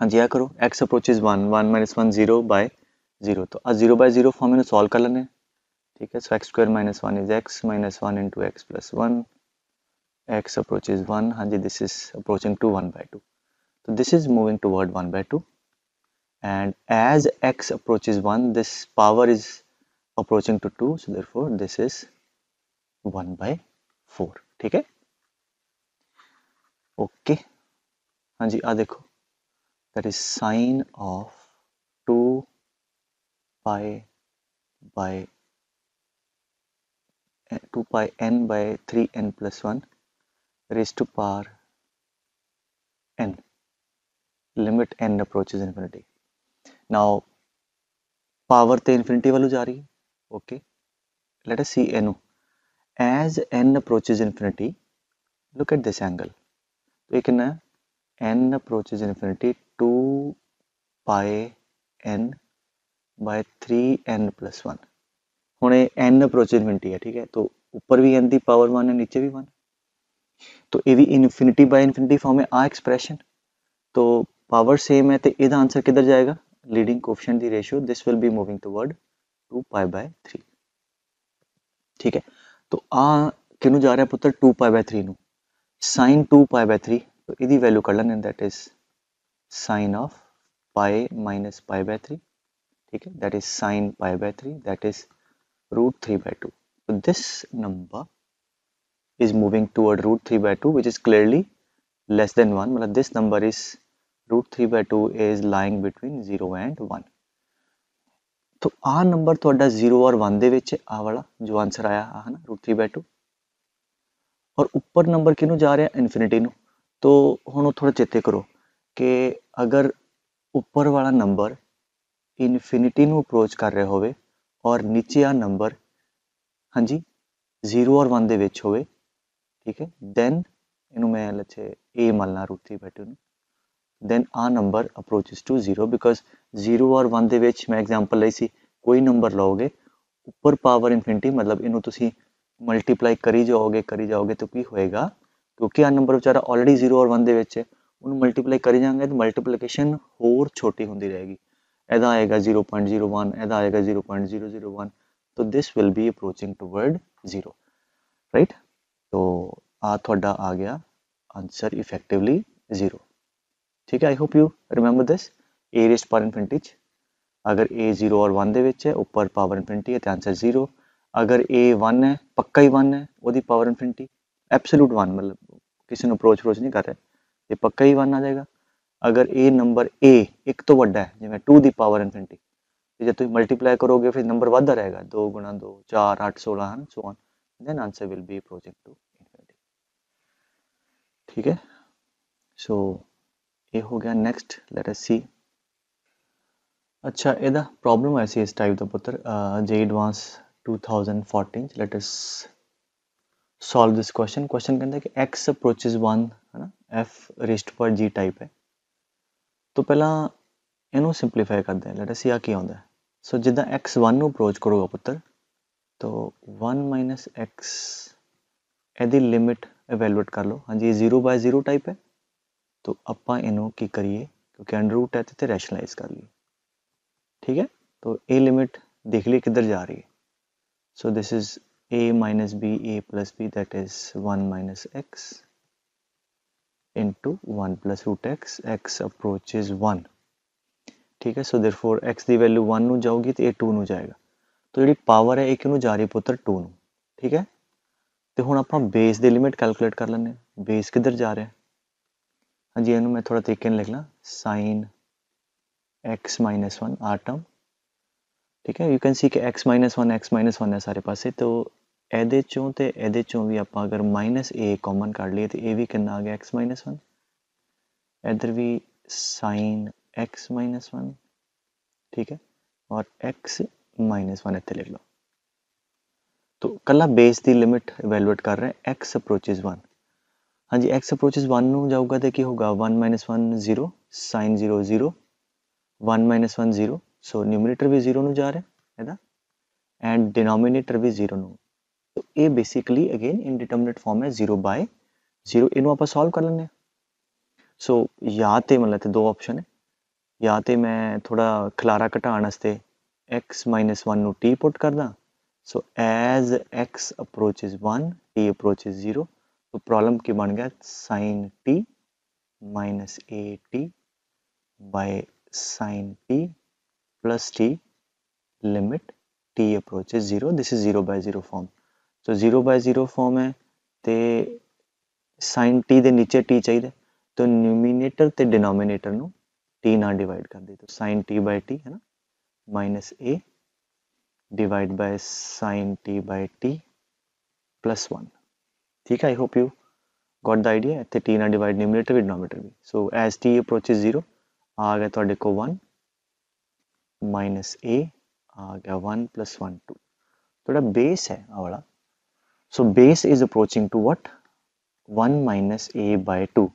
हाँ जी आ करो x approach is one one minus one zero by zero तो आज zero by zero form solve कर लेने ठीक है so x square minus one is x minus one into x plus one x approaches 1 hanji this is approaching to 1 by 2 so this is moving toward 1 by 2 and as x approaches 1 this power is approaching to 2 so therefore this is 1 by 4 ठीक है Okay. हाँ जी आ देखो that is sine of 2 pi by 2 pi n by 3n plus 1 raised to power n limit n approaches infinity now power the infinity value ja rahi hai okay let us see n as n approaches infinity look at this angle तो ये कितना है n approaches infinity 2 pi n by 3n plus 1 हुणे n approaches infinity है ठीक है तो ऊपर भी n दी पावर 1 है नीचे भी 1 तो यदि इनफिनिटी बाय इनफिनिटी फॉर्म है आ एक्सप्रैशन तो पावर सेम है तो यद आंसर किधर जाएगा लीडिंग क्वेश्चन की ratio this will be moving toward two pi by three ठीक है तो आ कि जा रहा पुत्र two pi by three sine two pi by three तो यदि वैल्यू कर लेंगे that is sine of pi minus pi by three ठीक है that is sine pi by three that is root three by two this number is moving toward root 3 by 2 which is clearly less than 1 but this number is root 3 by 2 is lying between 0 and 1 तो आ number ਤੁਹਾਡਾ 0 ਔਰ 1 ਦੇ ਵਿੱਚ ਆ ਵਾਲਾ ਜੋ answer ਆਇਆ ਆ ਹਨਾ √3/2 ਔਰ ਉੱਪਰ ਨੰਬਰ ਕਿਨੂੰ ਜਾ ਰਿਹਾ ਇਨਫਿਨਿਟੀ ਨੂੰ ਤੋ ਹੁਣ ਉਹ ਥੋੜਾ ਚੇਤੇ ਕਰੋ ਕਿ ਅਗਰ ਉੱਪਰ ਵਾਲਾ ਨੰਬਰ ਇਨਫਿਨਿਟੀ ਨੂੰ ਅਪਰੋਚ ਕਰ ਰਿਹਾ ਹੋਵੇ ਔਰ ਨੀਚੇ ਆ ਨੰਬਰ ਹਾਂਜੀ 0 ਔਰ 1 ਦੇ ਵਿੱਚ ਹੋਵੇ ਠੀਕ ਹੈ ਦੈਨ ਇਹਨੂੰ ਮੈਂ ਲੱਛੇ a ਮੰਨ ਲਾ √3 ਬੈਠੇ ਨੂੰ ਦੈਨ ਆ ਨੰਬਰ ਅਪਰੋਚਸ ਟੂ 0 ਬਿਕਾਜ਼ 0 ਔਰ 1 ਦੇ ਵਿੱਚ ਮੈਂ ਐਗਜ਼ਾਮਪਲ ਲਈ ਸੀ ਕੋਈ ਨੰਬਰ ਲਾਓਗੇ ਉੱਪਰ ਪਾਵਰ ਇਨਫਿਨਿਟੀ ਮਤਲਬ ਇਹਨੂੰ ਤੁਸੀਂ ਮਲਟੀਪਲਾਈ ਕਰੀ ਜਾਓਗੇ ਕਰੀ ਜਾਓਗੇ ਤਾਂ ਕੀ ਹੋਏਗਾ ਕਿਉਂਕਿ ਆ ਨੰਬਰ ਵਿਚਾਰਾ ਆਲਰੇਡੀ 0 ਔਰ 1 ਦੇ ਵਿੱਚ ਹੈ ਉਹਨੂੰ ਮਲਟੀਪਲਾਈ ਕਰੀ ਜਾਵਾਂਗੇ ਤਾਂ ਮਲਟੀਪਲੀਕੇਸ਼ਨ ਹੋਰ ਛੋਟੀ ਹੁੰਦੀ ਰਹੇਗੀ ਇਹਦਾ ਆਏਗਾ 0.01 ਇਹਦਾ ਆਏਗਾ 0.001 so this will be approaching toward 0 right ਤੋ ਆ ਤੁਹਾਡਾ ਆ ਗਿਆ ਆਨਸਰ ਇਫੈਕਟਿਵਲੀ 0 ਠੀਕ ਹੈ I hope you remember this a raise power infinity ਅਗਰ a 0 ਔਰ 1 ਦੇ ਵਿੱਚ ਹੈ ਉੱਪਰ ਪਾਵਰ ਇਨਫਿਨਿਟੀ ਹੈ ਤਾਂ ਆਨਸਰ 0 ਅਗਰ a 1 ਹੈ ਪੱਕਾ ਹੀ 1 ਹੈ ਉਹਦੀ ਪਾਵਰ ਇਨਫਿਨਿਟੀ ਐਬਸੋਲੂਟ 1 ਮਤਲਬ ਕਿਸੇ ਨੂੰ ਅਪਰੋਚ ਰੋਚ ਨਹੀਂ ਕਰ ਰਿਹਾ ਤੇ ਪੱਕਾ ਹੀ 1 ਆ ਜਾਏਗਾ ਅਗਰ a ਨੰਬਰ a 1 ਤੋਂ ਵੱਡਾ ਹੈ ਜਿਵੇਂ 2 ਦੀ ਪਾਵਰ ਇਨਫਿਨਿਟੀ ਤੇ ਜਦ ਤੁਸੀਂ ਮਲਟੀਪਲਾਈ ਕਰੋਗੇ ਫਿਰ ਨੰਬਰ ਵੱਧਦਾ ਰਹੇਗਾ 2 2 4 8 16 ਹਨ so on then answer will be approaching to ठीक है सो ये हो गया नेक्स्ट लेट अस सी अच्छा यदा प्रॉब्लम ऐसी इस टाइप का पुत्र JEE advance 2014 let us solve this question question कहता है कि एक्स अप्रोचेस वन है ना एफ रिस्ट पर जी टाइप है तो पहला इनू सिंपलीफाई करते हैं लेट अस सी आ की आंदा सो जिदा एक्स वन अप्रोच करोगा पुत्र तो वन माइनस एक्स ए लिमिट एवेलुएट कर लो हाँ जी जीरो बाय जीरो टाइप है तो ਆਪਾਂ ਇਹਨੂੰ की करिए क्योंकि अंडर रूट है तो रैशनलाइज कर लिए ठीक है तो ए लिमिट देख लिए किधर जा रही है so this is A minus B A plus B that is one minus x into one plus root x x approach is one ठीक है सो देर फोर एक्स की वैल्यू वन जाऊगी तो ए टू न जाएगा तो जी power है एक जा रही पुत्र टू ठीक है तो हूँ आप बेस की लिमिट कैलकुलेट कर लें बेस किधर जा रहा हाँ जी यू मैं थोड़ा तरीके लिख ला sine x minus one are term ठीक है यू कैन सी कि x minus one x minus one है सारे पास तो ए भी आप अगर माइनस ए कॉमन कर लिए तो ए भी कि आ गया एक्स माइनस वन इधर भी साइन एक्स माइनस वन ठीक है और एक्स माइनस वन इतने लिख लो ਤੋਂ ਕੱਲਾ ਬੇਸ ਦੀ ਲਿਮਿਟ ਇਵੈਲੂਏਟ ਕਰ ਰਹੇ ਹਾਂ x ਅਪਰੋਚਸ 1 ਹਾਂਜੀ x ਅਪਰੋਚਸ 1 ਨੂੰ ਜਾਊਗਾ ਤੇ ਕੀ ਹੋਗਾ 1 1 0 sin 0 0 1 1 0 ਸੋ ਨਿਊਮਰੇਟਰ ਵੀ 0 ਨੂੰ ਜਾ ਰਿਹਾ ਇਹਦਾ ਐਂਡ ਡਿਨੋਮੀਨੇਟਰ ਵੀ 0 ਨੂੰ ਸੋ ਇਹ ਬੇਸਿਕਲੀ ਅਗੇਨ ਇਨਡਿਟਰਮਿਨੇਟ ਫਾਰਮ ਹੈ 0 ਬਾਈ 0 ਇਹਨੂੰ ਆਪਾਂ ਸੋਲਵ ਕਰ ਲੈਂਦੇ ਸੋ ਜਾਂ ਤੇ ਮਤਲਬ ਤੇ ਦੋ ਆਪਸ਼ਨ ਹੈ ਜਾਂ ਤੇ ਮੈਂ ਥੋੜਾ ਖਲਾਰਾ ਘਟਾਉਣ ਵਾਸਤੇ x 1 ਨੂੰ t ਪੁੱਟ ਕਰਦਾ so as x approaches one T approaches zero तो प्रॉब्लम की बन गया sine T minus A T by sine T plus T limit T approach zero this is zero by zero form so zero by zero form है तो sign T के नीचे T चाहिए तो न्यूमिनेटर तो डिनोमीनेटर टी ना divide कर दी तो साइन टी बाय टी है ना minus a divide by sine t by t plus one ठीक है I hope you got the idea इतने टी ਨਾਲ डिवाइड ਨਿਊਮਰੇਟਰ भी so as t approach t zero आ गया थोड़े को वन माइनस ए आ गया वन प्लस वन टू थोड़ा बेस है वाला so base is approaching to what one minus a by two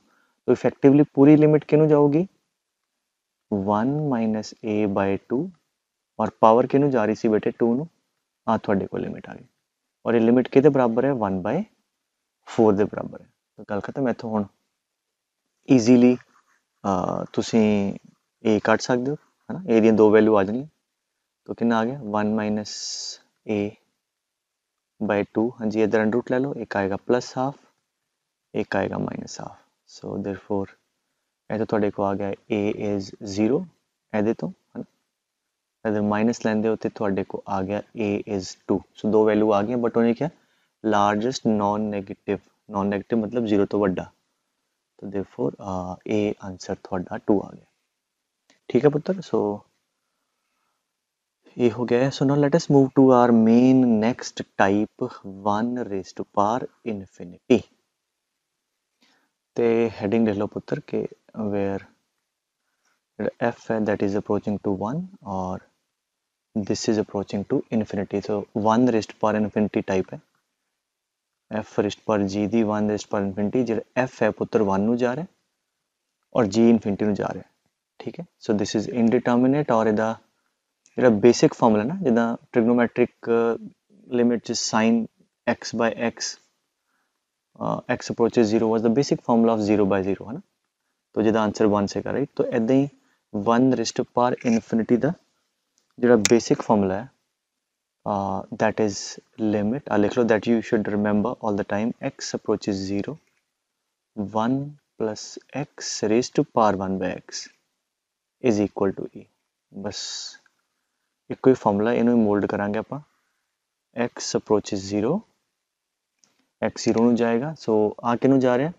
तो इफेक्टिवली पूरी लिमिट किनू जाओगी one minus a by two ਔਰ ਪਾਵਰ ਕਿਨੂੰ ਜਾ ਰਹੀ ਸੀ ਬੇਟੇ 2 ਨੂੰ ਆ ਤੁਹਾਡੇ ਕੋਲ ਲਿਮਿਟ ਆ ਗਈ ਔਰ ਇਹ ਲਿਮਿਟ ਕਿਹਦੇ ਬਰਾਬਰ ਹੈ 1/4 ਦੇ ਬਰਾਬਰ ਹੈ ਤਾਂ ਗੱਲ ਖਤਮ ਇੱਥੋਂ ਹੁਣ ਈਜ਼ੀਲੀ ਤੁਸੀਂ ਇਹ ਕੱਢ ਸਕਦੇ ਹੋ ਹਨਾ ਇਹ ਦੀਆਂ ਦੋ ਵੈਲਿਊ ਆ ਜਾਣੀਆਂ ਤਾਂ ਕਿੰਨਾ ਆ ਗਿਆ 1 a 2 ਹਾਂਜੀ ਇਧਰ ਅੰਡਰ ਰੂਟ ਲੈ ਲਓ ਇੱਕ ਆਏਗਾ ਪਲੱਸ ਹਾਫ ਇੱਕ ਆਏਗਾ ਮਾਈਨਸ ਹਾਫ ਸੋ देयरफॉर ਇਹ ਤਾਂ ਤੁਹਾਡੇ ਕੋਲ ਆ ਗਿਆ a ਇਜ਼ 0 ਇਹਦੇ ਤੋਂ अगर माइनस लेंदे हो तो को आ गया ए इज टू सो दो वैल्यू आ गई बट उन्हें क्या largest non negative non negative मतलब जीरो तो व्डा तो दे फोर ए आंसर थोड़ा टू आ गया ठीक है पुत्र सो ये हो गया so now let us move to our main next type one raise to power infinity heading लिख लो पुत्र के वेयर एफ है that is approaching to one और this is approaching to infinity so one raised पर infinity type है f raised पर g the one raised पर इन्फिनिटी जो एफ है पुत्र वन में जा रहा है और जी इन्फिनिटी में जा रहा है ठीक है सो दिस इज इनडिटर्मिनेट और यदा जो बेसिक फॉर्मूला ना जिदा trigonometric limit sine x by x x approach zero was the basic formula of zero by zero है ना तो जिदा आंसर वन से कर रही तो इदा ही वन रिस्ट पर इन्फिनिटी का जो बेसिक फॉर्मूला है दैट इज लिमिट आ लिख लो that you should remember all the time x approach is zero one plus x raise to power one by x is equal to e बस एक ही फॉर्मूला इन मोल्ड करा आप x approach is zero x zero जाएगा so so, आ कि जा रहा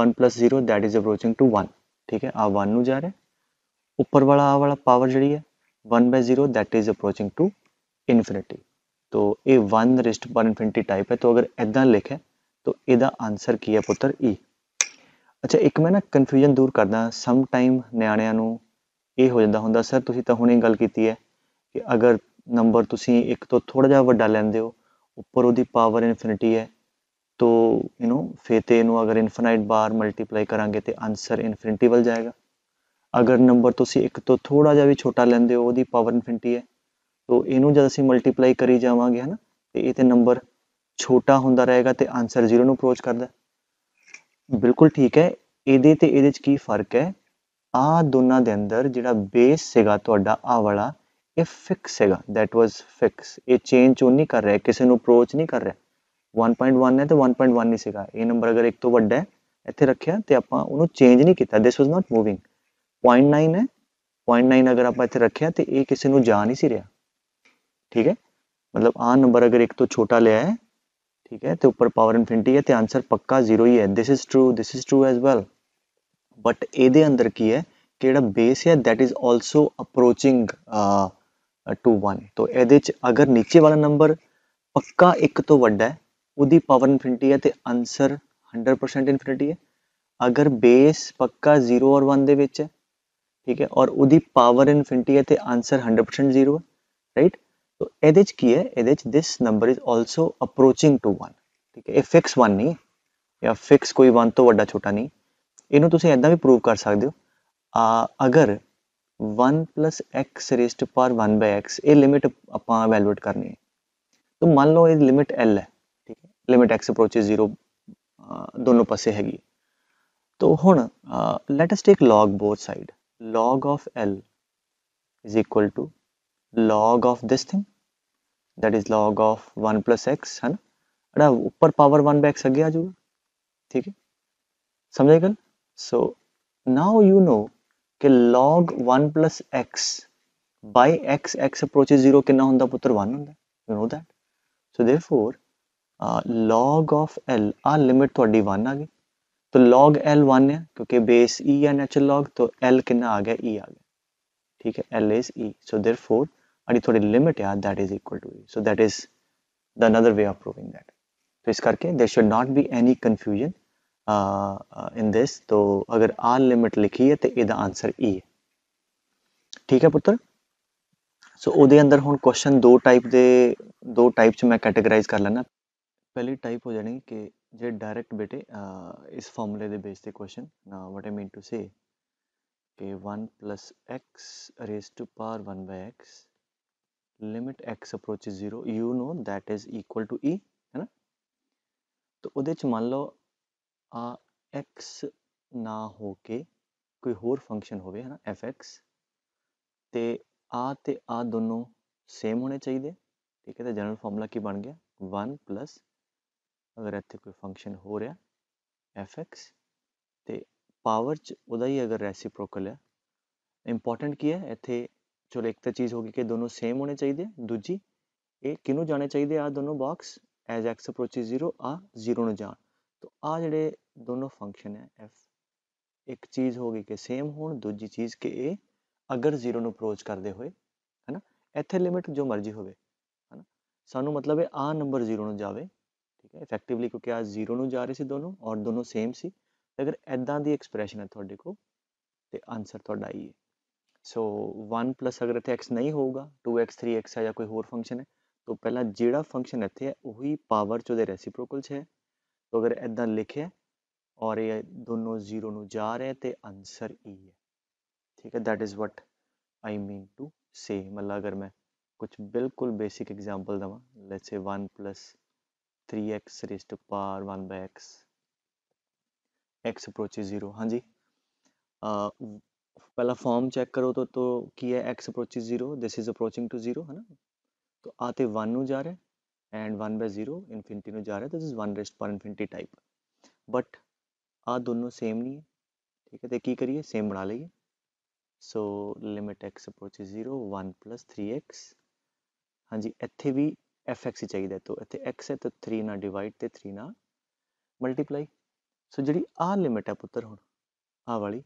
one plus zero that is approaching to one ठीक है आ वन जा रहा उपर वाला आ वाला पावर जी है 1 by 0 that is approaching to infinity तो ये वन रिस्ट पर इन्फिनिटी टाइप है तो अगर इदा लिखे तो यदा आंसर की है पुत्र ई ਅੱਛਾ ਇੱਕ ਮੈਂ ਨਾ ਕਨਫਿਊਜ਼ਨ ਦੂਰ ਕਰਦਾ ਸਮ ਟਾਈਮ ਨਿਆਣਿਆਂ ਨੂੰ ਇਹ ਹੋ ਜਾਂਦਾ ਹੁੰਦਾ ਸਰ ਤੁਸੀਂ ਤਾਂ ਹੁਣੇ ਗੱਲ ਕੀਤੀ ਹੈ ਕਿ ਅਗਰ ਨੰਬਰ ਤੁਸੀਂ ਇੱਕ ਤੋਂ ਥੋੜਾ ਜਿਹਾ ਵੱਡਾ ਲੈਂਦੇ ਹੋ ਉੱਪਰ ਉਹਦੀ ਪਾਵਰ ਇਨਫਿਨਿਟੀ ਹੈ ਤੋ ਯੂ نو ਫੇਤੇ ਨੂੰ ਅਗਰ ਇਨਫਿਨਾਈਟ ਬਾਰ ਮਲਟੀਪਲਾਈ ਕਰਾਂਗੇ ਤੇ ਆਨਸਰ ਇਨਫਿਨਿਟੀ ਵੱਲ ਜਾਏਗਾ ਅਗਰ ਨੰਬਰ ਤੁਸੀਂ ਇੱਕ ਤੋਂ ਥੋੜਾ ਜਿਹਾ ਵੀ ਛੋਟਾ ਲੈਂਦੇ ਹੋ ਉਹਦੀ ਪਾਵਰ ਇਨਫਿਨਿਟੀ ਹੈ ਤੋਂ ਇਹਨੂੰ ਜਦ ਅਸੀਂ ਮਲਟੀਪਲਾਈ ਕਰੀ ਜਾਵਾਂਗੇ ਹਨਾ ਤੇ ਇਹ ਤੇ ਨੰਬਰ ਛੋਟਾ ਹੁੰਦਾ ਰਹੇਗਾ ਤੇ ਆਨਸਰ 0 ਨੂੰ ਅਪਰੋਚ ਕਰਦਾ ਬਿਲਕੁਲ ਠੀਕ ਹੈ ਇਹਦੇ ਤੇ ਇਹਦੇ ਚ ਕੀ ਫਰਕ ਹੈ ਆ ਦੋਨਾਂ ਦੇ ਅੰਦਰ ਜਿਹੜਾ ਬੇਸ ਸੀਗਾ ਤੁਹਾਡਾ ਆ ਵਾਲਾ ਇਹ ਫਿਕਸ ਹੈਗਾ ਥੈਟ ਵਾਸ ਫਿਕਸ ਇਹ ਚੇਂਜ ਹੋ ਨਹੀਂ ਕਰ ਰਿਹਾ ਕਿਸੇ ਨੂੰ ਅਪਰੋਚ ਨਹੀਂ ਕਰ ਰਿਹਾ 1.1 ਹੈ ਤਾਂ 1.1 ਨਹੀਂ ਸੀਗਾ ਇਹ ਨੰਬਰ ਅਗਰ ਇੱਕ ਤੋਂ ਵੱਡਾ ਹੈ ਇੱਥੇ ਰੱਖਿਆ ਤੇ ਆਪਾਂ ਉਹਨੂੰ ਚੇਂਜ ਨਹੀਂ ਕੀਤਾ ਥਿਸ ਵਾਸ ਨਾਟ ਮੂਵਿੰਗ 0.9 ਹੈ 0.9 ਅਗਰ ਆਪਾਂ ਇੱਥੇ ਰੱਖਿਆ ਤੇ ਇਹ ਕਿਸੇ ਨੂੰ ਜਾ ਨਹੀਂ ਸੀ ਰਿਹਾ ਠੀਕ ਹੈ मतलब आ नंबर अगर एक तो छोटा लिया है ठीक है तो ऊपर पावर इन्फिनिटी है तो आंसर पक्का जीरो ही है this is true this is true as well but ए अंदर की है कि जोड़ा बेस है that is also approaching to one तो ये अगर नीचे वाला नंबर पक्का एक तो व्डा है वो पावर इन्फिनिटी है तो आंसर हंड्रड परसेंट इन्फिनिटी है अगर बेस पक्का जीरो और वन के है ਠੀਕ ਹੈ ਔਰ ਉਹਦੀ ਪਾਵਰ ਇਨਫਿਨਿਟੀ ਹੈ ਤੇ ਆਨਸਰ 100% 0 ਹੈ ਰਾਈਟ तो ਇਹਦੇ ਚ ਕੀ ਹੈ ਇਹਦੇ ਚ this number is also approaching to 1 ਠੀਕ ਹੈ ਇਹ ਫਿਕਸ 1 ਨਹੀਂ ਜਾਂ ਫਿਕਸ ਕੋਈ 1 ਤੋਂ ਵੱਡਾ ਛੋਟਾ ਨਹੀਂ ਇਹਨੂੰ ਤੁਸੀਂ ਐਦਾਂ ਵੀ ਪ੍ਰੂਵ ਕਰ ਸਕਦੇ ਹੋ ਆ ਅਗਰ 1 x raised to power 1/x ਇਹ ਲਿਮਿਟ ਆਪਾਂ ਇਵੈਲੂਏਟ ਕਰਨੀ ਹੈ तो मान लो ये लिमिट एल है ठीक है लिमिट एक्स अप्रोच जीरो दोनों पासे हैगी तो हूँ let us take log both side log of L is equal to log of this thing that is log of 1 plus x है ना अरे ऊपर power one back x आ गया ठीक है समझेगा so now you know कि log 1 plus x by x x approaches zero कितना होता है पुत्र one होता you know that so therefore uh, log of l, L uh limit तो अड़ी one आ तो log एल वन है क्योंकि बेस ई e है नेचुरल लॉग तो एल किन्ना आ गया ई e आ गया ठीक है L is e so therefore अड़ी थोड़ी लिमिट है that is equal to e so that is the another way of proving that तो इस करके there should not be any confusion in this तो अगर आल लिमिट लिखी है तो यदा आंसर ई e है ठीक है पुत्र सो so, अंदर हूँ क्वेश्चन दो टाइप ਦੇ दो टाइप मैं कैटेगराइज कर ਕਰ पहली टाइप हो जाएगी कि जो डायरेक्ट बेटे इस फॉर्मूले बेस से question what I mean to say के one plus x raise to power one by x limit x approach zero you know that is equal to e है ना तो उदेच मान लो आ एक्स ना हो के कोई होर फंक्शन हो गया है ना एफ एक्स ते आ ते आ दोनों सेम होने चाहिए ठीक है तो जनरल फॉर्मूला की बन गया वन प्लस ਅਗਰ ਇੱਥੇ ਕੋਈ ਫੰਕਸ਼ਨ ਹੋ ਰਿਹਾ fx ਤੇ ਪਾਵਰ ਚ ਉਹਦਾ ਹੀ ਅਗਰ ਰੈਸੀਪ੍ਰੋਕਲ ਹੈ ਇੰਪੋਰਟੈਂਟ ਕੀ ਹੈ ਇੱਥੇ ਚਲੋ ਇੱਕ ਤਾਂ ਚੀਜ਼ ਹੋ ਗਈ ਕਿ ਦੋਨੋਂ ਸੇਮ ਹੋਣੇ ਚਾਹੀਦੇ ਦੂਜੀ ਇਹ ਕਿਨੂੰ ਜਾਣੇ ਚਾਹੀਦੇ ਆ ਦੋਨੋਂ ਬਾਕਸ ਐਜ਼ x ਅਪਰੋਚਸ 0 ਆ 0 ਨੂੰ ਜਾਣ ਤੋ ਆ ਜਿਹੜੇ ਦੋਨੋਂ ਫੰਕਸ਼ਨ ਹੈ f ਇੱਕ ਚੀਜ਼ ਹੋ ਗਈ ਕਿ ਸੇਮ ਹੋਣ ਦੂਜੀ ਚੀਜ਼ ਕਿ ਇਹ ਅਗਰ 0 ਨੂੰ ਅਪਰੋਚ ਕਰਦੇ ਹੋਏ ਹੈਨਾ ਇੱਥੇ ਲਿਮਿਟ ਜੋ ਮਰਜ਼ੀ ਹੋਵੇ ਹੈਨਾ ਸਾਨੂੰ ਮਤਲਬ ਹੈ ਆ ਨੰਬਰ 0 ਨੂੰ ਜਾਵੇ ਠੀਕ ਹੈ ਇਫੈਕਟਿਵਲੀ ਕਿਉਂਕਿ ਆ ਜ਼ੀਰੋ ਨੂੰ ਜਾ ਰਹੇ ਸੀ ਦੋਨੋਂ ਔਰ ਦੋਨੋਂ ਸੇਮ ਸੀ ਅਗਰ ਐਦਾਂ ਦੀ ਐਕਸਪ੍ਰੈਸ਼ਨ ਹੈ ਤੁਹਾਡੇ ਕੋਲ ਤੇ ਆਨਸਰ ਤੁਹਾਡਾ ਹੀ ਹੈ ਸੋ 1 ਪਲੱਸ ਅਗਰ ਇੱਥੇ x ਨਹੀਂ ਹੋਊਗਾ 2x 3x ਹੈ ਜਾਂ ਕੋਈ ਹੋਰ ਫੰਕਸ਼ਨ ਹੈ ਤਾਂ ਪਹਿਲਾਂ ਜਿਹੜਾ ਫੰਕਸ਼ਨ ਇੱਥੇ ਹੈ ਉਹੀ ਪਾਵਰ ਚ ਉਹਦੇ ਰੈਸੀਪ੍ਰੋਕਲ ਚ ਹੈ ਤਾਂ ਅਗਰ ਐਦਾਂ ਲਿਖਿਆ ਔਰ ਇਹ ਦੋਨੋਂ ਜ਼ੀਰੋ ਨੂੰ ਜਾ ਰਹੇ ਤੇ ਆਨਸਰ e ਹੈ ਠੀਕ ਹੈ that is what I mean to say ਮਤਲਬ ਅਗਰ ਮੈਂ ਕੁਝ ਬਿਲਕੁਲ ਬੇਸਿਕ ਐਗਜ਼ਾਮਪਲ ਦਵਾਂ let's say 1 plus x raise to power one by x x approaches zero हाँ जी पहला फॉर्म चेक करो तो तो की है x approaches zero this is approaching to zero है ना तो आते वन नु जा रहे and one by zero infinity जा रहा है दिस इज वन रेस्ट पर इन्फिनिटी टाइप बट आ दोनों सेम नहीं है ठीक है तो की करिए सेम बना लीए so limit x x zero one plus three x हाँ जी इतने भी एफ एक्स ही चाहिए तो इतने एक्स है तो थ्री ना डिवाइड तो थ्री ना मल्टीप्लाई सो जी आ लिमिट है पुत्र हूँ आ वाली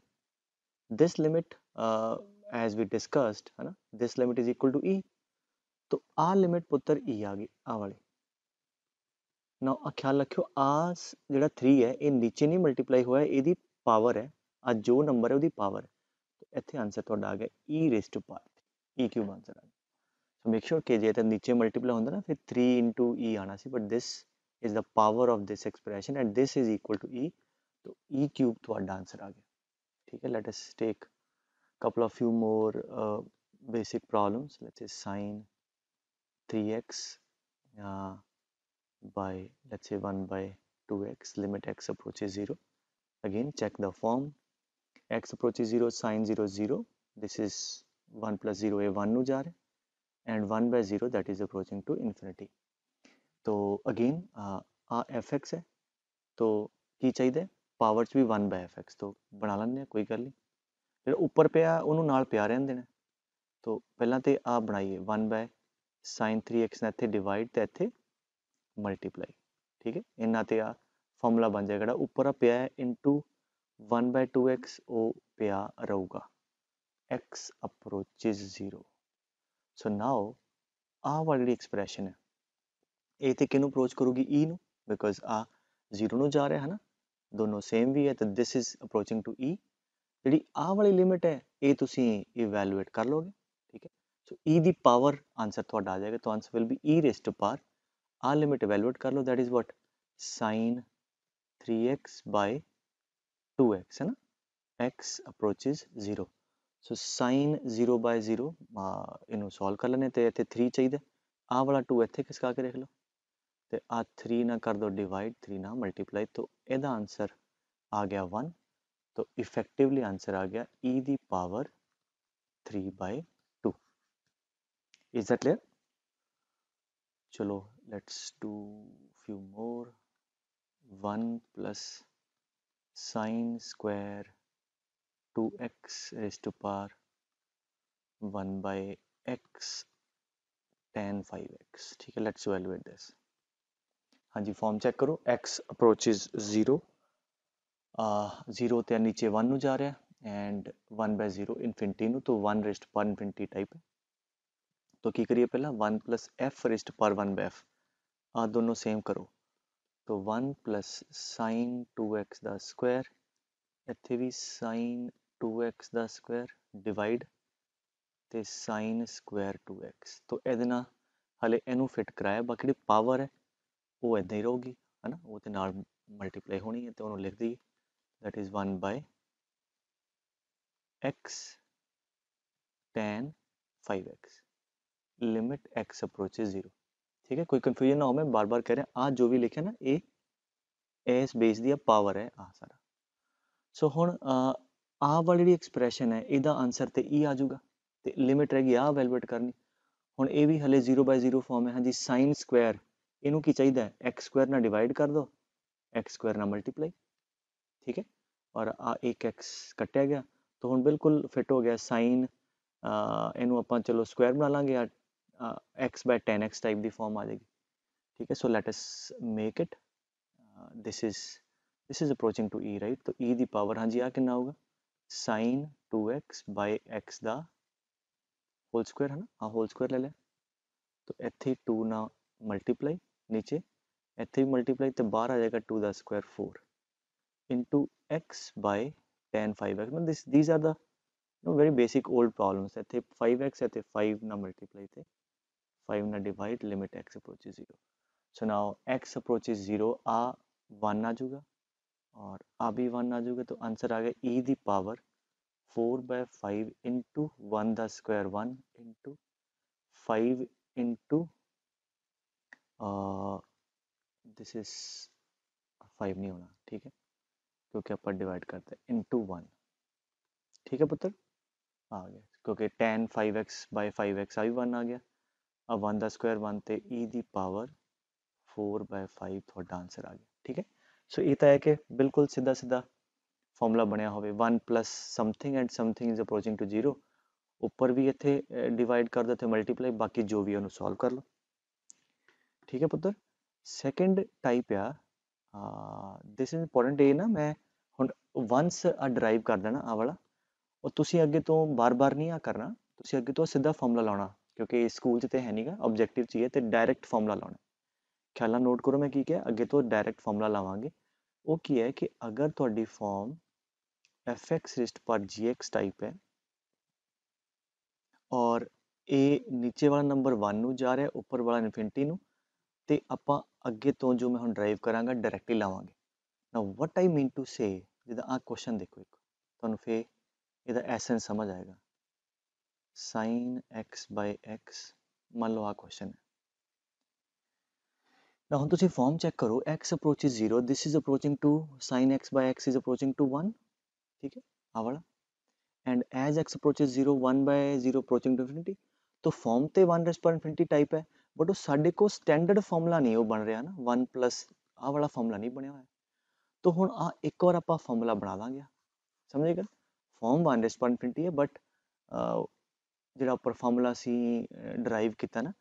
this limit as we discussed है ना this limit is equal to e तो आ लिमिट पुत्र ई e आ गई आ वाली ना आ ख्याल रखियो आ जो थ्री है ये नीचे नहीं मल्टीप्लाई हुआ है यदि पावर है आ जो नंबर है वो पावर है तो इतने आंसर थोड़ा आ गया e raise to power e cube answer आ गया तो मेक श्योर के तो नीचे मल्टीप्लाई होंगे ना फिर थ्री इंटू ई आना सी but this is the power of this expression and this is equal to e तो ई क्यूब थोड़ा आंसर आ गया ठीक है let us take couple of you more basic problems let's a sine three x by let's a one by two x limit x approach a zero again check the form x approach a zero sine zero zero this is one plus zero A one जा रहे and one by zero that is approaching to infinity तो again f x है तो की चाहिए power भी one by F x तो बना लें कोई गल नहीं जो उपर पियाू पिया रहा देना तो पहला तो आ बनाइए one by sine three x ने इतने डिवाइड तो इतने मल्टीप्लाई ठीक है तो आ फॉर्मूला बन जाएगा जो उपर आ पिया into one by two x वो पिया रहेगा एक्स अप्रोचिज जीरो सो नाओ आह वाली एक्सप्रैशन है ये तो किनू अप्रोच करूगी ई e निकॉज आ जीरो न जा रहा है ना दोनों सेम भी है तो this is approaching to e जी आ वाली लिमिट है ये इवैलुएट कर लोगे ठीक है so e the power answer थोड़ा आ जाएगा तो answer will be e raise to power आ लिमिट इवैलुएट कर लो that is what sine three x by two x है ना x approaches zero so sine zero by zero इन सॉल्व कर लेने तो इतने थ्री चाहिए आ वाला टू इतने खिसका के रख लो तो आ थ्री ना कर दो डिवाइड थ्री ना मल्टीप्लाई तो यदा आंसर आ गया वन तो इफेक्टिवली आंसर आ गया e the power three by two is that clear चलो let's to few more one plus sine square two 2x to power one by x ten five x ठीक है let's evaluate this हाँ जी form check करो x approaches zero zero तो नीचे one जा रहा है and one by zero infinity तो वन रेस्ट पर इनफिनिटी टाइप है तो की करिए पहला वन प्लस एफ रेस्ट पर वन बाय एफ आ दोनों सेम करो तो one plus sine two x का स्क्वायर इतने भी साइन 2x ਦਾ ਸਕੁਅਰ ਡਿਵਾਈਡ ਤੇ sin sin² 2x ਤੋਂ ਇਹਦੇ ਨਾਲ ਹਲੇ ਇਹਨੂੰ ਫਿੱਟ ਕਰਾਇਆ ਬਾਕੀ ਜਿਹੜੀ ਪਾਵਰ ਹੈ ਉਹ ਇਦਾਂ ਹੀ ਰਹੂਗੀ ਹਨਾ ਉਹ ਤੇ ਨਾਲ ਮਲਟੀਪਲਾਈ ਹੋਣੀ ਹੈ ਤੇ ਉਹਨੂੰ ਲਿਖ ਦਈਏ that is 1 by x tan 5x limit x approaches 0 ਠੀਕ ਹੈ ਕੋਈ ਕਨਫਿਊਜ਼ਨ ਨਾ ਹੋਵੇ ਬਾਰ-ਬਾਰ ਕਹਿ ਰਿਹਾ ਆ ਜੋ ਵੀ ਲਿਖਿਆ ਨਾ ਇਹ ਇਸ ਬੇਸ ਦੀ ਪਾਵਰ ਹੈ ਆ ਸਾਰਾ ਸੋ ਹੁਣ आ वाली जी एक्सप्रैशन है यद आंसर तो ई आजगा तो लिमिट रहेगी आह वैलवेट करनी हूँ ये भी हले जीरो बाय जीरो फॉर्म है हाँ जी साइन स्क्वेयर इनू की चाहिए एक्स स्क्र डिवाइड कर दो एक्स स्क्र मल्टीप्लाई ठीक है और आ एक एक्स कट्टिया गया तो हूँ बिल्कुल फिट हो गया साइन इनू आप चलो स्क्वेयर बना लाँगे x by ten x type की फॉर्म आ जाएगी ठीक है so let let's make it this is this is approaching to e right तो ई की पावर हाँ जी आ कि होगा sine two x by x the whole square है ना हाँ होल स्क्वायर ले लें तो एथी टू ना मल्टीप्लाई नीचे भी मल्टीप्लाई तो बाहर आ जाएगा two the square four into x by ten five x मतलब this these are the very basic old problems इतने फाइव एक्स एथे फाइव ना मल्टीप्लाई थे फाइव ना divide limit x approaches zero so now x approaches zero आ one आ जाएगा और अभी वन आ जाओगे तो आंसर आ गया e the power four by five into one the square one into five into this is five नहीं होना ठीक है क्योंकि आप डिवाइड करते हैं इंटू वन ठीक है पुत्र आ गया क्योंकि ten five x by five x आई वन आ गया अब वन द स्क्वायर वन तो e the power four by five थोड़ा आंसर आ गया ठीक है ਸੋ ਇਹ ਤਾਂ ਹੈ ਕਿ ਬਿਲਕੁਲ ਸਿੱਧਾ ਸਿੱਧਾ ਫਾਰਮੂਲਾ ਬਣਿਆ ਹੋਵੇ 1 something and something is approaching to 0 ਉੱਪਰ ਵੀ ਇੱਥੇ ਡਿਵਾਈਡ ਕਰ ਦੋ ਤੇ ਮਲਟੀਪਲਾਈ ਬਾਕੀ ਜੋ ਵੀ ਉਹਨੂੰ ਸੋਲਵ ਕਰ ਲਓ ਠੀਕ ਹੈ ਪੁੱਤਰ ਸੈਕੰਡ ਟਾਈਪ ਆ ਦਿਸ ਇਜ਼ ਇੰਪੋਰਟੈਂਟ ਏ ਨਾ ਮੈਂ ਹੁਣ ਵਾਂਸ ਅ ਡਰਾਈਵ ਕਰ ਦੇਣਾ ਆ ਵਾਲਾ ਉਹ ਤੁਸੀਂ ਅੱਗੇ ਤੋਂ ਬਾਰ-ਬਾਰ ਨਹੀਂ ਆ ਕਰਨਾ ਤੁਸੀਂ ਅੱਗੇ ਤੋਂ ਸਿੱਧਾ ਫਾਰਮੂਲਾ ਲਾਉਣਾ ਕਿਉਂਕਿ ਸਕੂਲ 'ਚ ਤੇ ਹੈ ਨਹੀਂਗਾ ਆਬਜੈਕਟਿਵ ਚਾਹੀਏ ਤੇ ਡਾਇਰੈਕਟ ਫਾਰਮੂਲਾ ਲਾਉਣਾ ਖਿਆਲ ਨੋਟ ਕਰੋ ਮੈਂ ਕੀ ਕਿਹਾ ਅੱਗੇ ਤੋਂ ਡਾਇਰੈਕਟ ਫਾਰਮੂਲਾ ਲਾਵਾਂਗੇ ਉਹ ਕੀ ਹੈ ਕਿ ਅਗਰ ਤੁਹਾਡੀ ਫਾਰਮ fx ਰਿਸਟ ਪਰ gx ਟਾਈਪ ਹੈ ਔਰ a ਨੀਚੇ ਵਾਲਾ ਨੰਬਰ 1 ਨੂੰ ਜਾ ਰਿਹਾ ਉੱਪਰ ਵਾਲਾ ਇਨਫਿਨਿਟੀ ਨੂੰ ਤੇ ਆਪਾਂ ਅੱਗੇ ਤੋਂ ਜੋ ਮੈਂ ਹੁਣ ਡਰਾਈਵ ਕਰਾਂਗਾ ਡਾਇਰੈਕਟਲੀ ਲਾਵਾਂਗੇ ਨਾਓ ਵਾਟ ਆਈ ਮੀਨ ਟੂ ਸੇ ਜਿਹਦਾ ਆ ਕੁਐਸਚਨ ਦੇਖੋ ਇੱਕ ਤੁਹਾਨੂੰ ਫੇ ਇਹਦਾ ਐਸੈਂਸ ਸਮਝ ਆਏਗਾ sin x x ਮੰਨ ਲਓ ਆ ਕੁਐਸਚਨ ਹੈ Now ਹੁਣ ਤੁਸੀਂ ਫਾਰਮ ਚੈੱਕ ਕਰੋ x approaches 0 this is approaching to sin x by x is approaching to 1 ठीक है आ वाला and as x approaches 0 1 by 0 approaching to infinity तो फॉर्म ਤੇ 1 raised to infinity ਟਾਈਪ ਹੈ ਬਟ ਉਹ ਸਾਡੇ ਕੋਲ ਸਟੈਂਡਰਡ ਫਾਰਮੂਲਾ ਨਹੀਂ ਉਹ ਬਣ ਰਿਹਾ ਨਾ 1 ਪਲੱਸ ਆ ਵਾਲਾ ਫਾਰਮੂਲਾ ਨਹੀਂ ਬਣਿਆ ਹੋਇਆ तो हूँ आ एक और आप फॉर्मूला बना देंगे समझ गए फॉर्म वन रिस्पॉन्ट है बट जो आप फॉर्मूला असी डराइव किया ना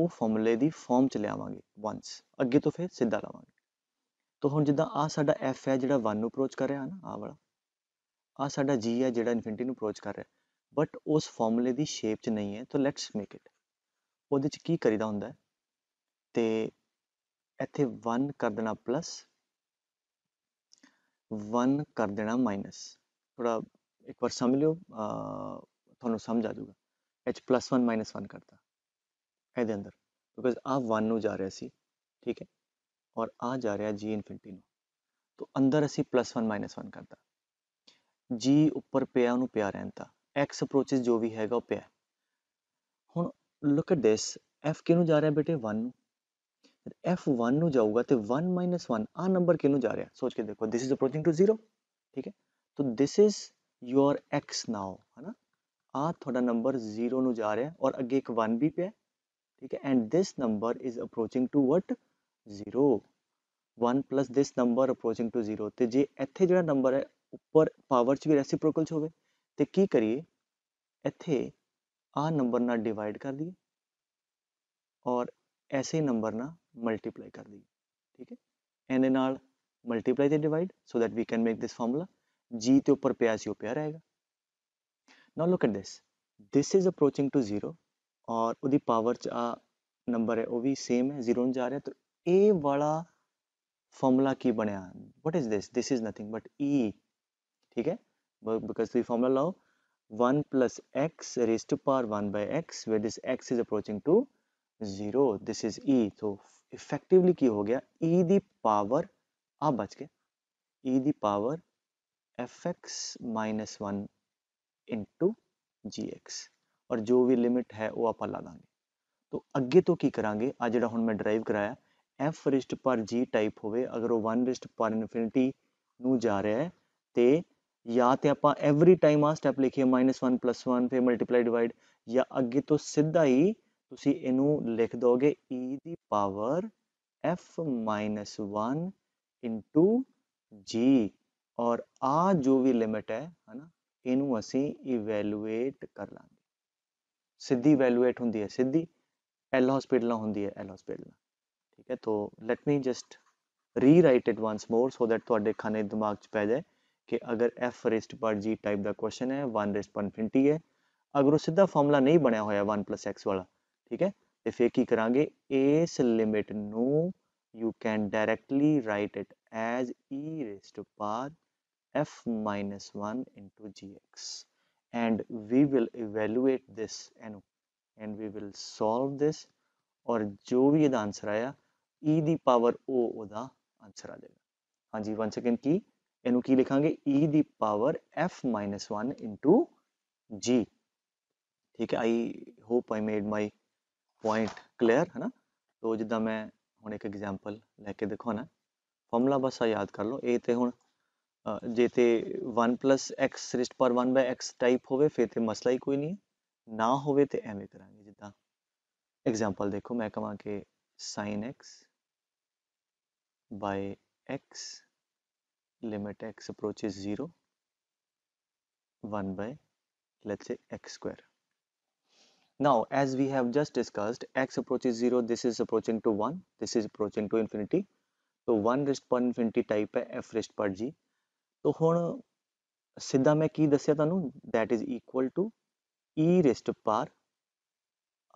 ਉਹ ਫਾਰਮੂਲੇ ਦੀ ਫਾਰਮ ਚ ਲਿਆਵਾਂਗੇ ਵਾਂਸ ਅੱਗੇ ਤੋਂ ਫਿਰ ਸਿੱਧਾ ਲਾਵਾਂਗੇ ਤਾਂ ਹੁਣ ਜਿੱਦਾਂ ਆ ਸਾਡਾ f ਹੈ ਜਿਹੜਾ 1 ਨੂੰ ਅਪਰੋਚ ਕਰ ਰਿਹਾ ਹੈ ਨਾ ਆ ਵਾਲਾ ਆ ਸਾਡਾ g ਹੈ ਜਿਹੜਾ ਇਨਫਿਨਿਟੀ ਨੂੰ ਅਪਰੋਚ ਕਰ ਰਿਹਾ ਬਟ ਉਸ ਫਾਰਮੂਲੇ ਦੀ ਸ਼ੇਪ ਚ ਨਹੀਂ ਹੈ ਤਾਂ ਲੈਟਸ ਮੇਕ ਇਟ ਉਹਦੇ ਚ ਕੀ ਕਰੀਦਾ ਹੁੰਦਾ ਤੇ ਇੱਥੇ 1 ਕਰ ਦੇਣਾ ਪਲੱਸ 1 ਕਰ ਦੇਣਾ ਮਾਈਨਸ ਥੋੜਾ ਇੱਕ ਵਾਰ ਸਮਝ ਲਿਓ ਤੁਹਾਨੂੰ ਸਮਝ ਆ ਜਾਊਗਾ h 1 1 ਕਰਤਾ है अंदर बिकॉज आ वन जा रहा सी ठीक है और आ जा रहा जी इनफिनिटी नो तो अंदर असी प्लस वन माइनस वन करता जी उपर पिया पिया रहता एक्स अप्रोच जो भी हैगा पिया हूँ लुक एट दिस एफ किनू जा रहा बेटे वन एफ वन जाऊगा तो वन माइनस वन आ नंबर कि जा रहा सोच के देखो this is approaching to zero ठीक है तो दिस इज योर एक्स नाओ है ना आ थोड़ा नंबर जीरो जा रहा है और अगे एक वन भी पे ठीक है and this number is approaching to what zero one plus this number approaching to zero तो जे इतने जो नंबर है उपर पावर च भी रेसीप्रोकल च हो तो करिए इतने आ नंबर न डिवाइड कर दिए और ऐसे नंबर न मल्टीप्लाई कर दिए ठीक है एने मल्टीप्लाई से divide so that we can make this formula जी तो उपर पिया पिया रहेगा now look at this this is approaching to zero और पावर च आ नंबर है वह भी सेम है जीरो जा रहा तो ए वाला फॉर्मूला की बनया what is this this is nothing but e ठीक है बिकॉज तुम फॉर्मूला लाओ one plus x raise to power one by x where this x is approaching to zero this is e तो इफेक्टिवली हो गया e e the power आ बच के e the power f x minus one into g x और जो भी limit है वो आप ला देंगे तो अगे तो की करा आज जो हम मैं ड्राइव कराया एफ रिस्ट पर जी टाइप वो वन रिस्ट पर इनफिनिटी जा रहा है तो या तो आप एवरी टाइम आ स्टैप लिखिए माइनस वन प्लस वन फिर मल्टीप्लाई डिवाइड या अगे तो सीधा ही तुम इनू लिख दोगे ई की power f minus one into g और आ जो भी लिमिट है है ना इनू असी इवेलुएट कर लेंगे सीधी वैल्यूएट होंगी है सीधी एल हॉस्पिटल होंगी है एल हॉस्पिटल ठीक है तो let me just rewrite once more so that ਤੁਹਾਡੇ ਖਾਨੇ ਦਿਮਾਗ 'ਚ पै जाए कि अगर एफ रिस्ट पर जी टाइप का क्वेश्चन है वन रिस्ट पर इनफिनिटी है अगर वो सीधा फॉर्मूला नहीं बनया हुआ वन प्लस एक्स वाला ठीक है तो फिर की करा इस लिमिट न you can directly write it as e raised power f minus one into g x and we will evaluate this NO and we will solve this or जो भी ये आंसर आया ई e the power ओ दा answer आ जाएगा हाँ जी one second की एनू की लिखा e e the power f minus one to g ठीक है I hope I made my point clear है ना तो जिदा मैं हम एक एग्जाम्पल लैके दिखा ना फॉर्मूला बस आ याद कर लो ये हूँ जेते one plus x raised power one by x type हो फिर तो मसला ही कोई नहीं है ना हो एवं करा जिदा एग्जाम्पल देखो मैं कह के sine x by x limit x approach is zero one by let's x square now as we have just discussed x approach is zero this is approaching to one this is approaching to infinity तो one raised पर infinity type है f raised पर g तो हम सीधा मैं कि दसिया तू that is equal to e raised power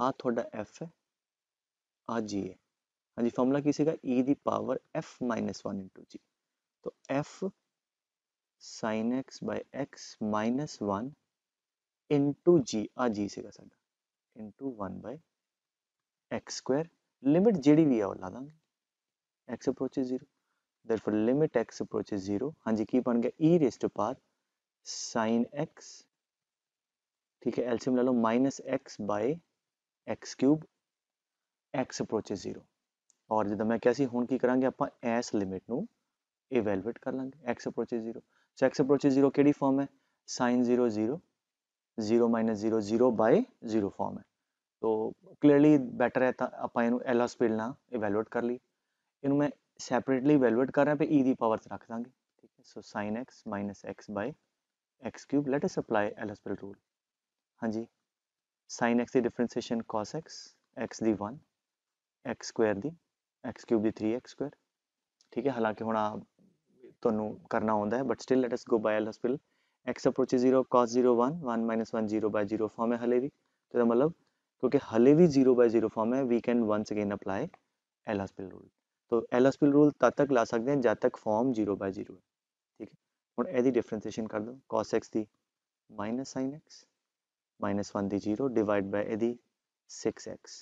f है आ जी है हाँ जी फॉर्मूला की सेगा ई की power f minus one into g तो f sine x by x minus one into g आ जी सेगा into one by x square limit g भी है वो ला देंगे x approach zero therefore limit x approaches 0 हाँ जी की बन गया e raised to power sin x ठीक है एल्सियम ले लो minus x by x cube x approaches zero और जब मैं ਕਿਹਾ ਸੀ की ਕੀ ਕਰਾਂਗੇ ਆਪਾਂ ਐਸ ਲਿਮਿਟ ਨੂੰ ਇਵੈਲੂਏਟ ਕਰ x approaches 0 so x approaches 0 ਕਿਹੜੀ ਫਾਰਮ ਹੈ sin 0 0 0 0 0 ਬਾਈ 0 ਫਾਰਮ है तो ਕਲੀਅਰਲੀ ਬੈਟਰ ਹੈ ਤਾਂ ਆਪਾਂ ਇਹਨੂੰ ਐਲਾ ਸਪੀਡ ਨਾਲ ਇਵੈਲੂਏਟ कर ली ਇਹਨੂੰ मैं सैपरेटली वेलवेट कर रहे हैं पे ई दी पावर रख देंगे ठीक है so sine x minus x by x cube let's apply L hospital rule हाँ जी साइन एक्स की डिफरेंसीएशन कॉस एक्स एक्स की one x square the x cube की थ्री एक्स स्क्र ठीक है हालांकि हूँ थोनू करना आता है but still let's go by L hospital x approach zero cos zero one one minus one zero by zero form है हले भी तो मतलब क्योंकि हले भी जीरो बाय जीरो फॉर्म है we can once again apply L hospital rule तो एल एस पी रूल तद तक ला सकते हैं जब तक फॉर्म जीरो बाय जीरो है ठीक है हम ए डिफरेंशिएशन कर दो कॉस एक्स की minus sine x minus one की zero divide by a six x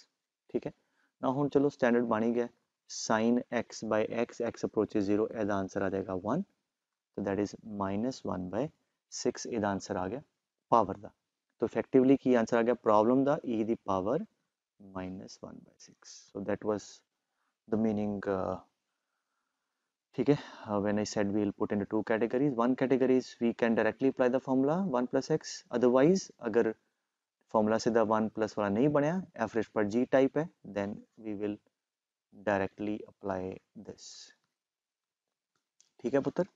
ठीक है ना हूँ चलो स्टैंडर्ड बन ही गया sine x by x x approach zero answer आ जाएगा वन तो that is minus one by six एद आंसर आ गया पावर का तो इफेक्टिवली आंसर आ गया प्रॉब्लम का e the power minus one by six so that was the meaning okay uh, when i said we'll put into two categories one category is we can directly apply the formula 1 plus x otherwise agar formula se the 1 plus वाला नहीं बनाया average per g type hai then we will directly apply this ठीक है पुत्र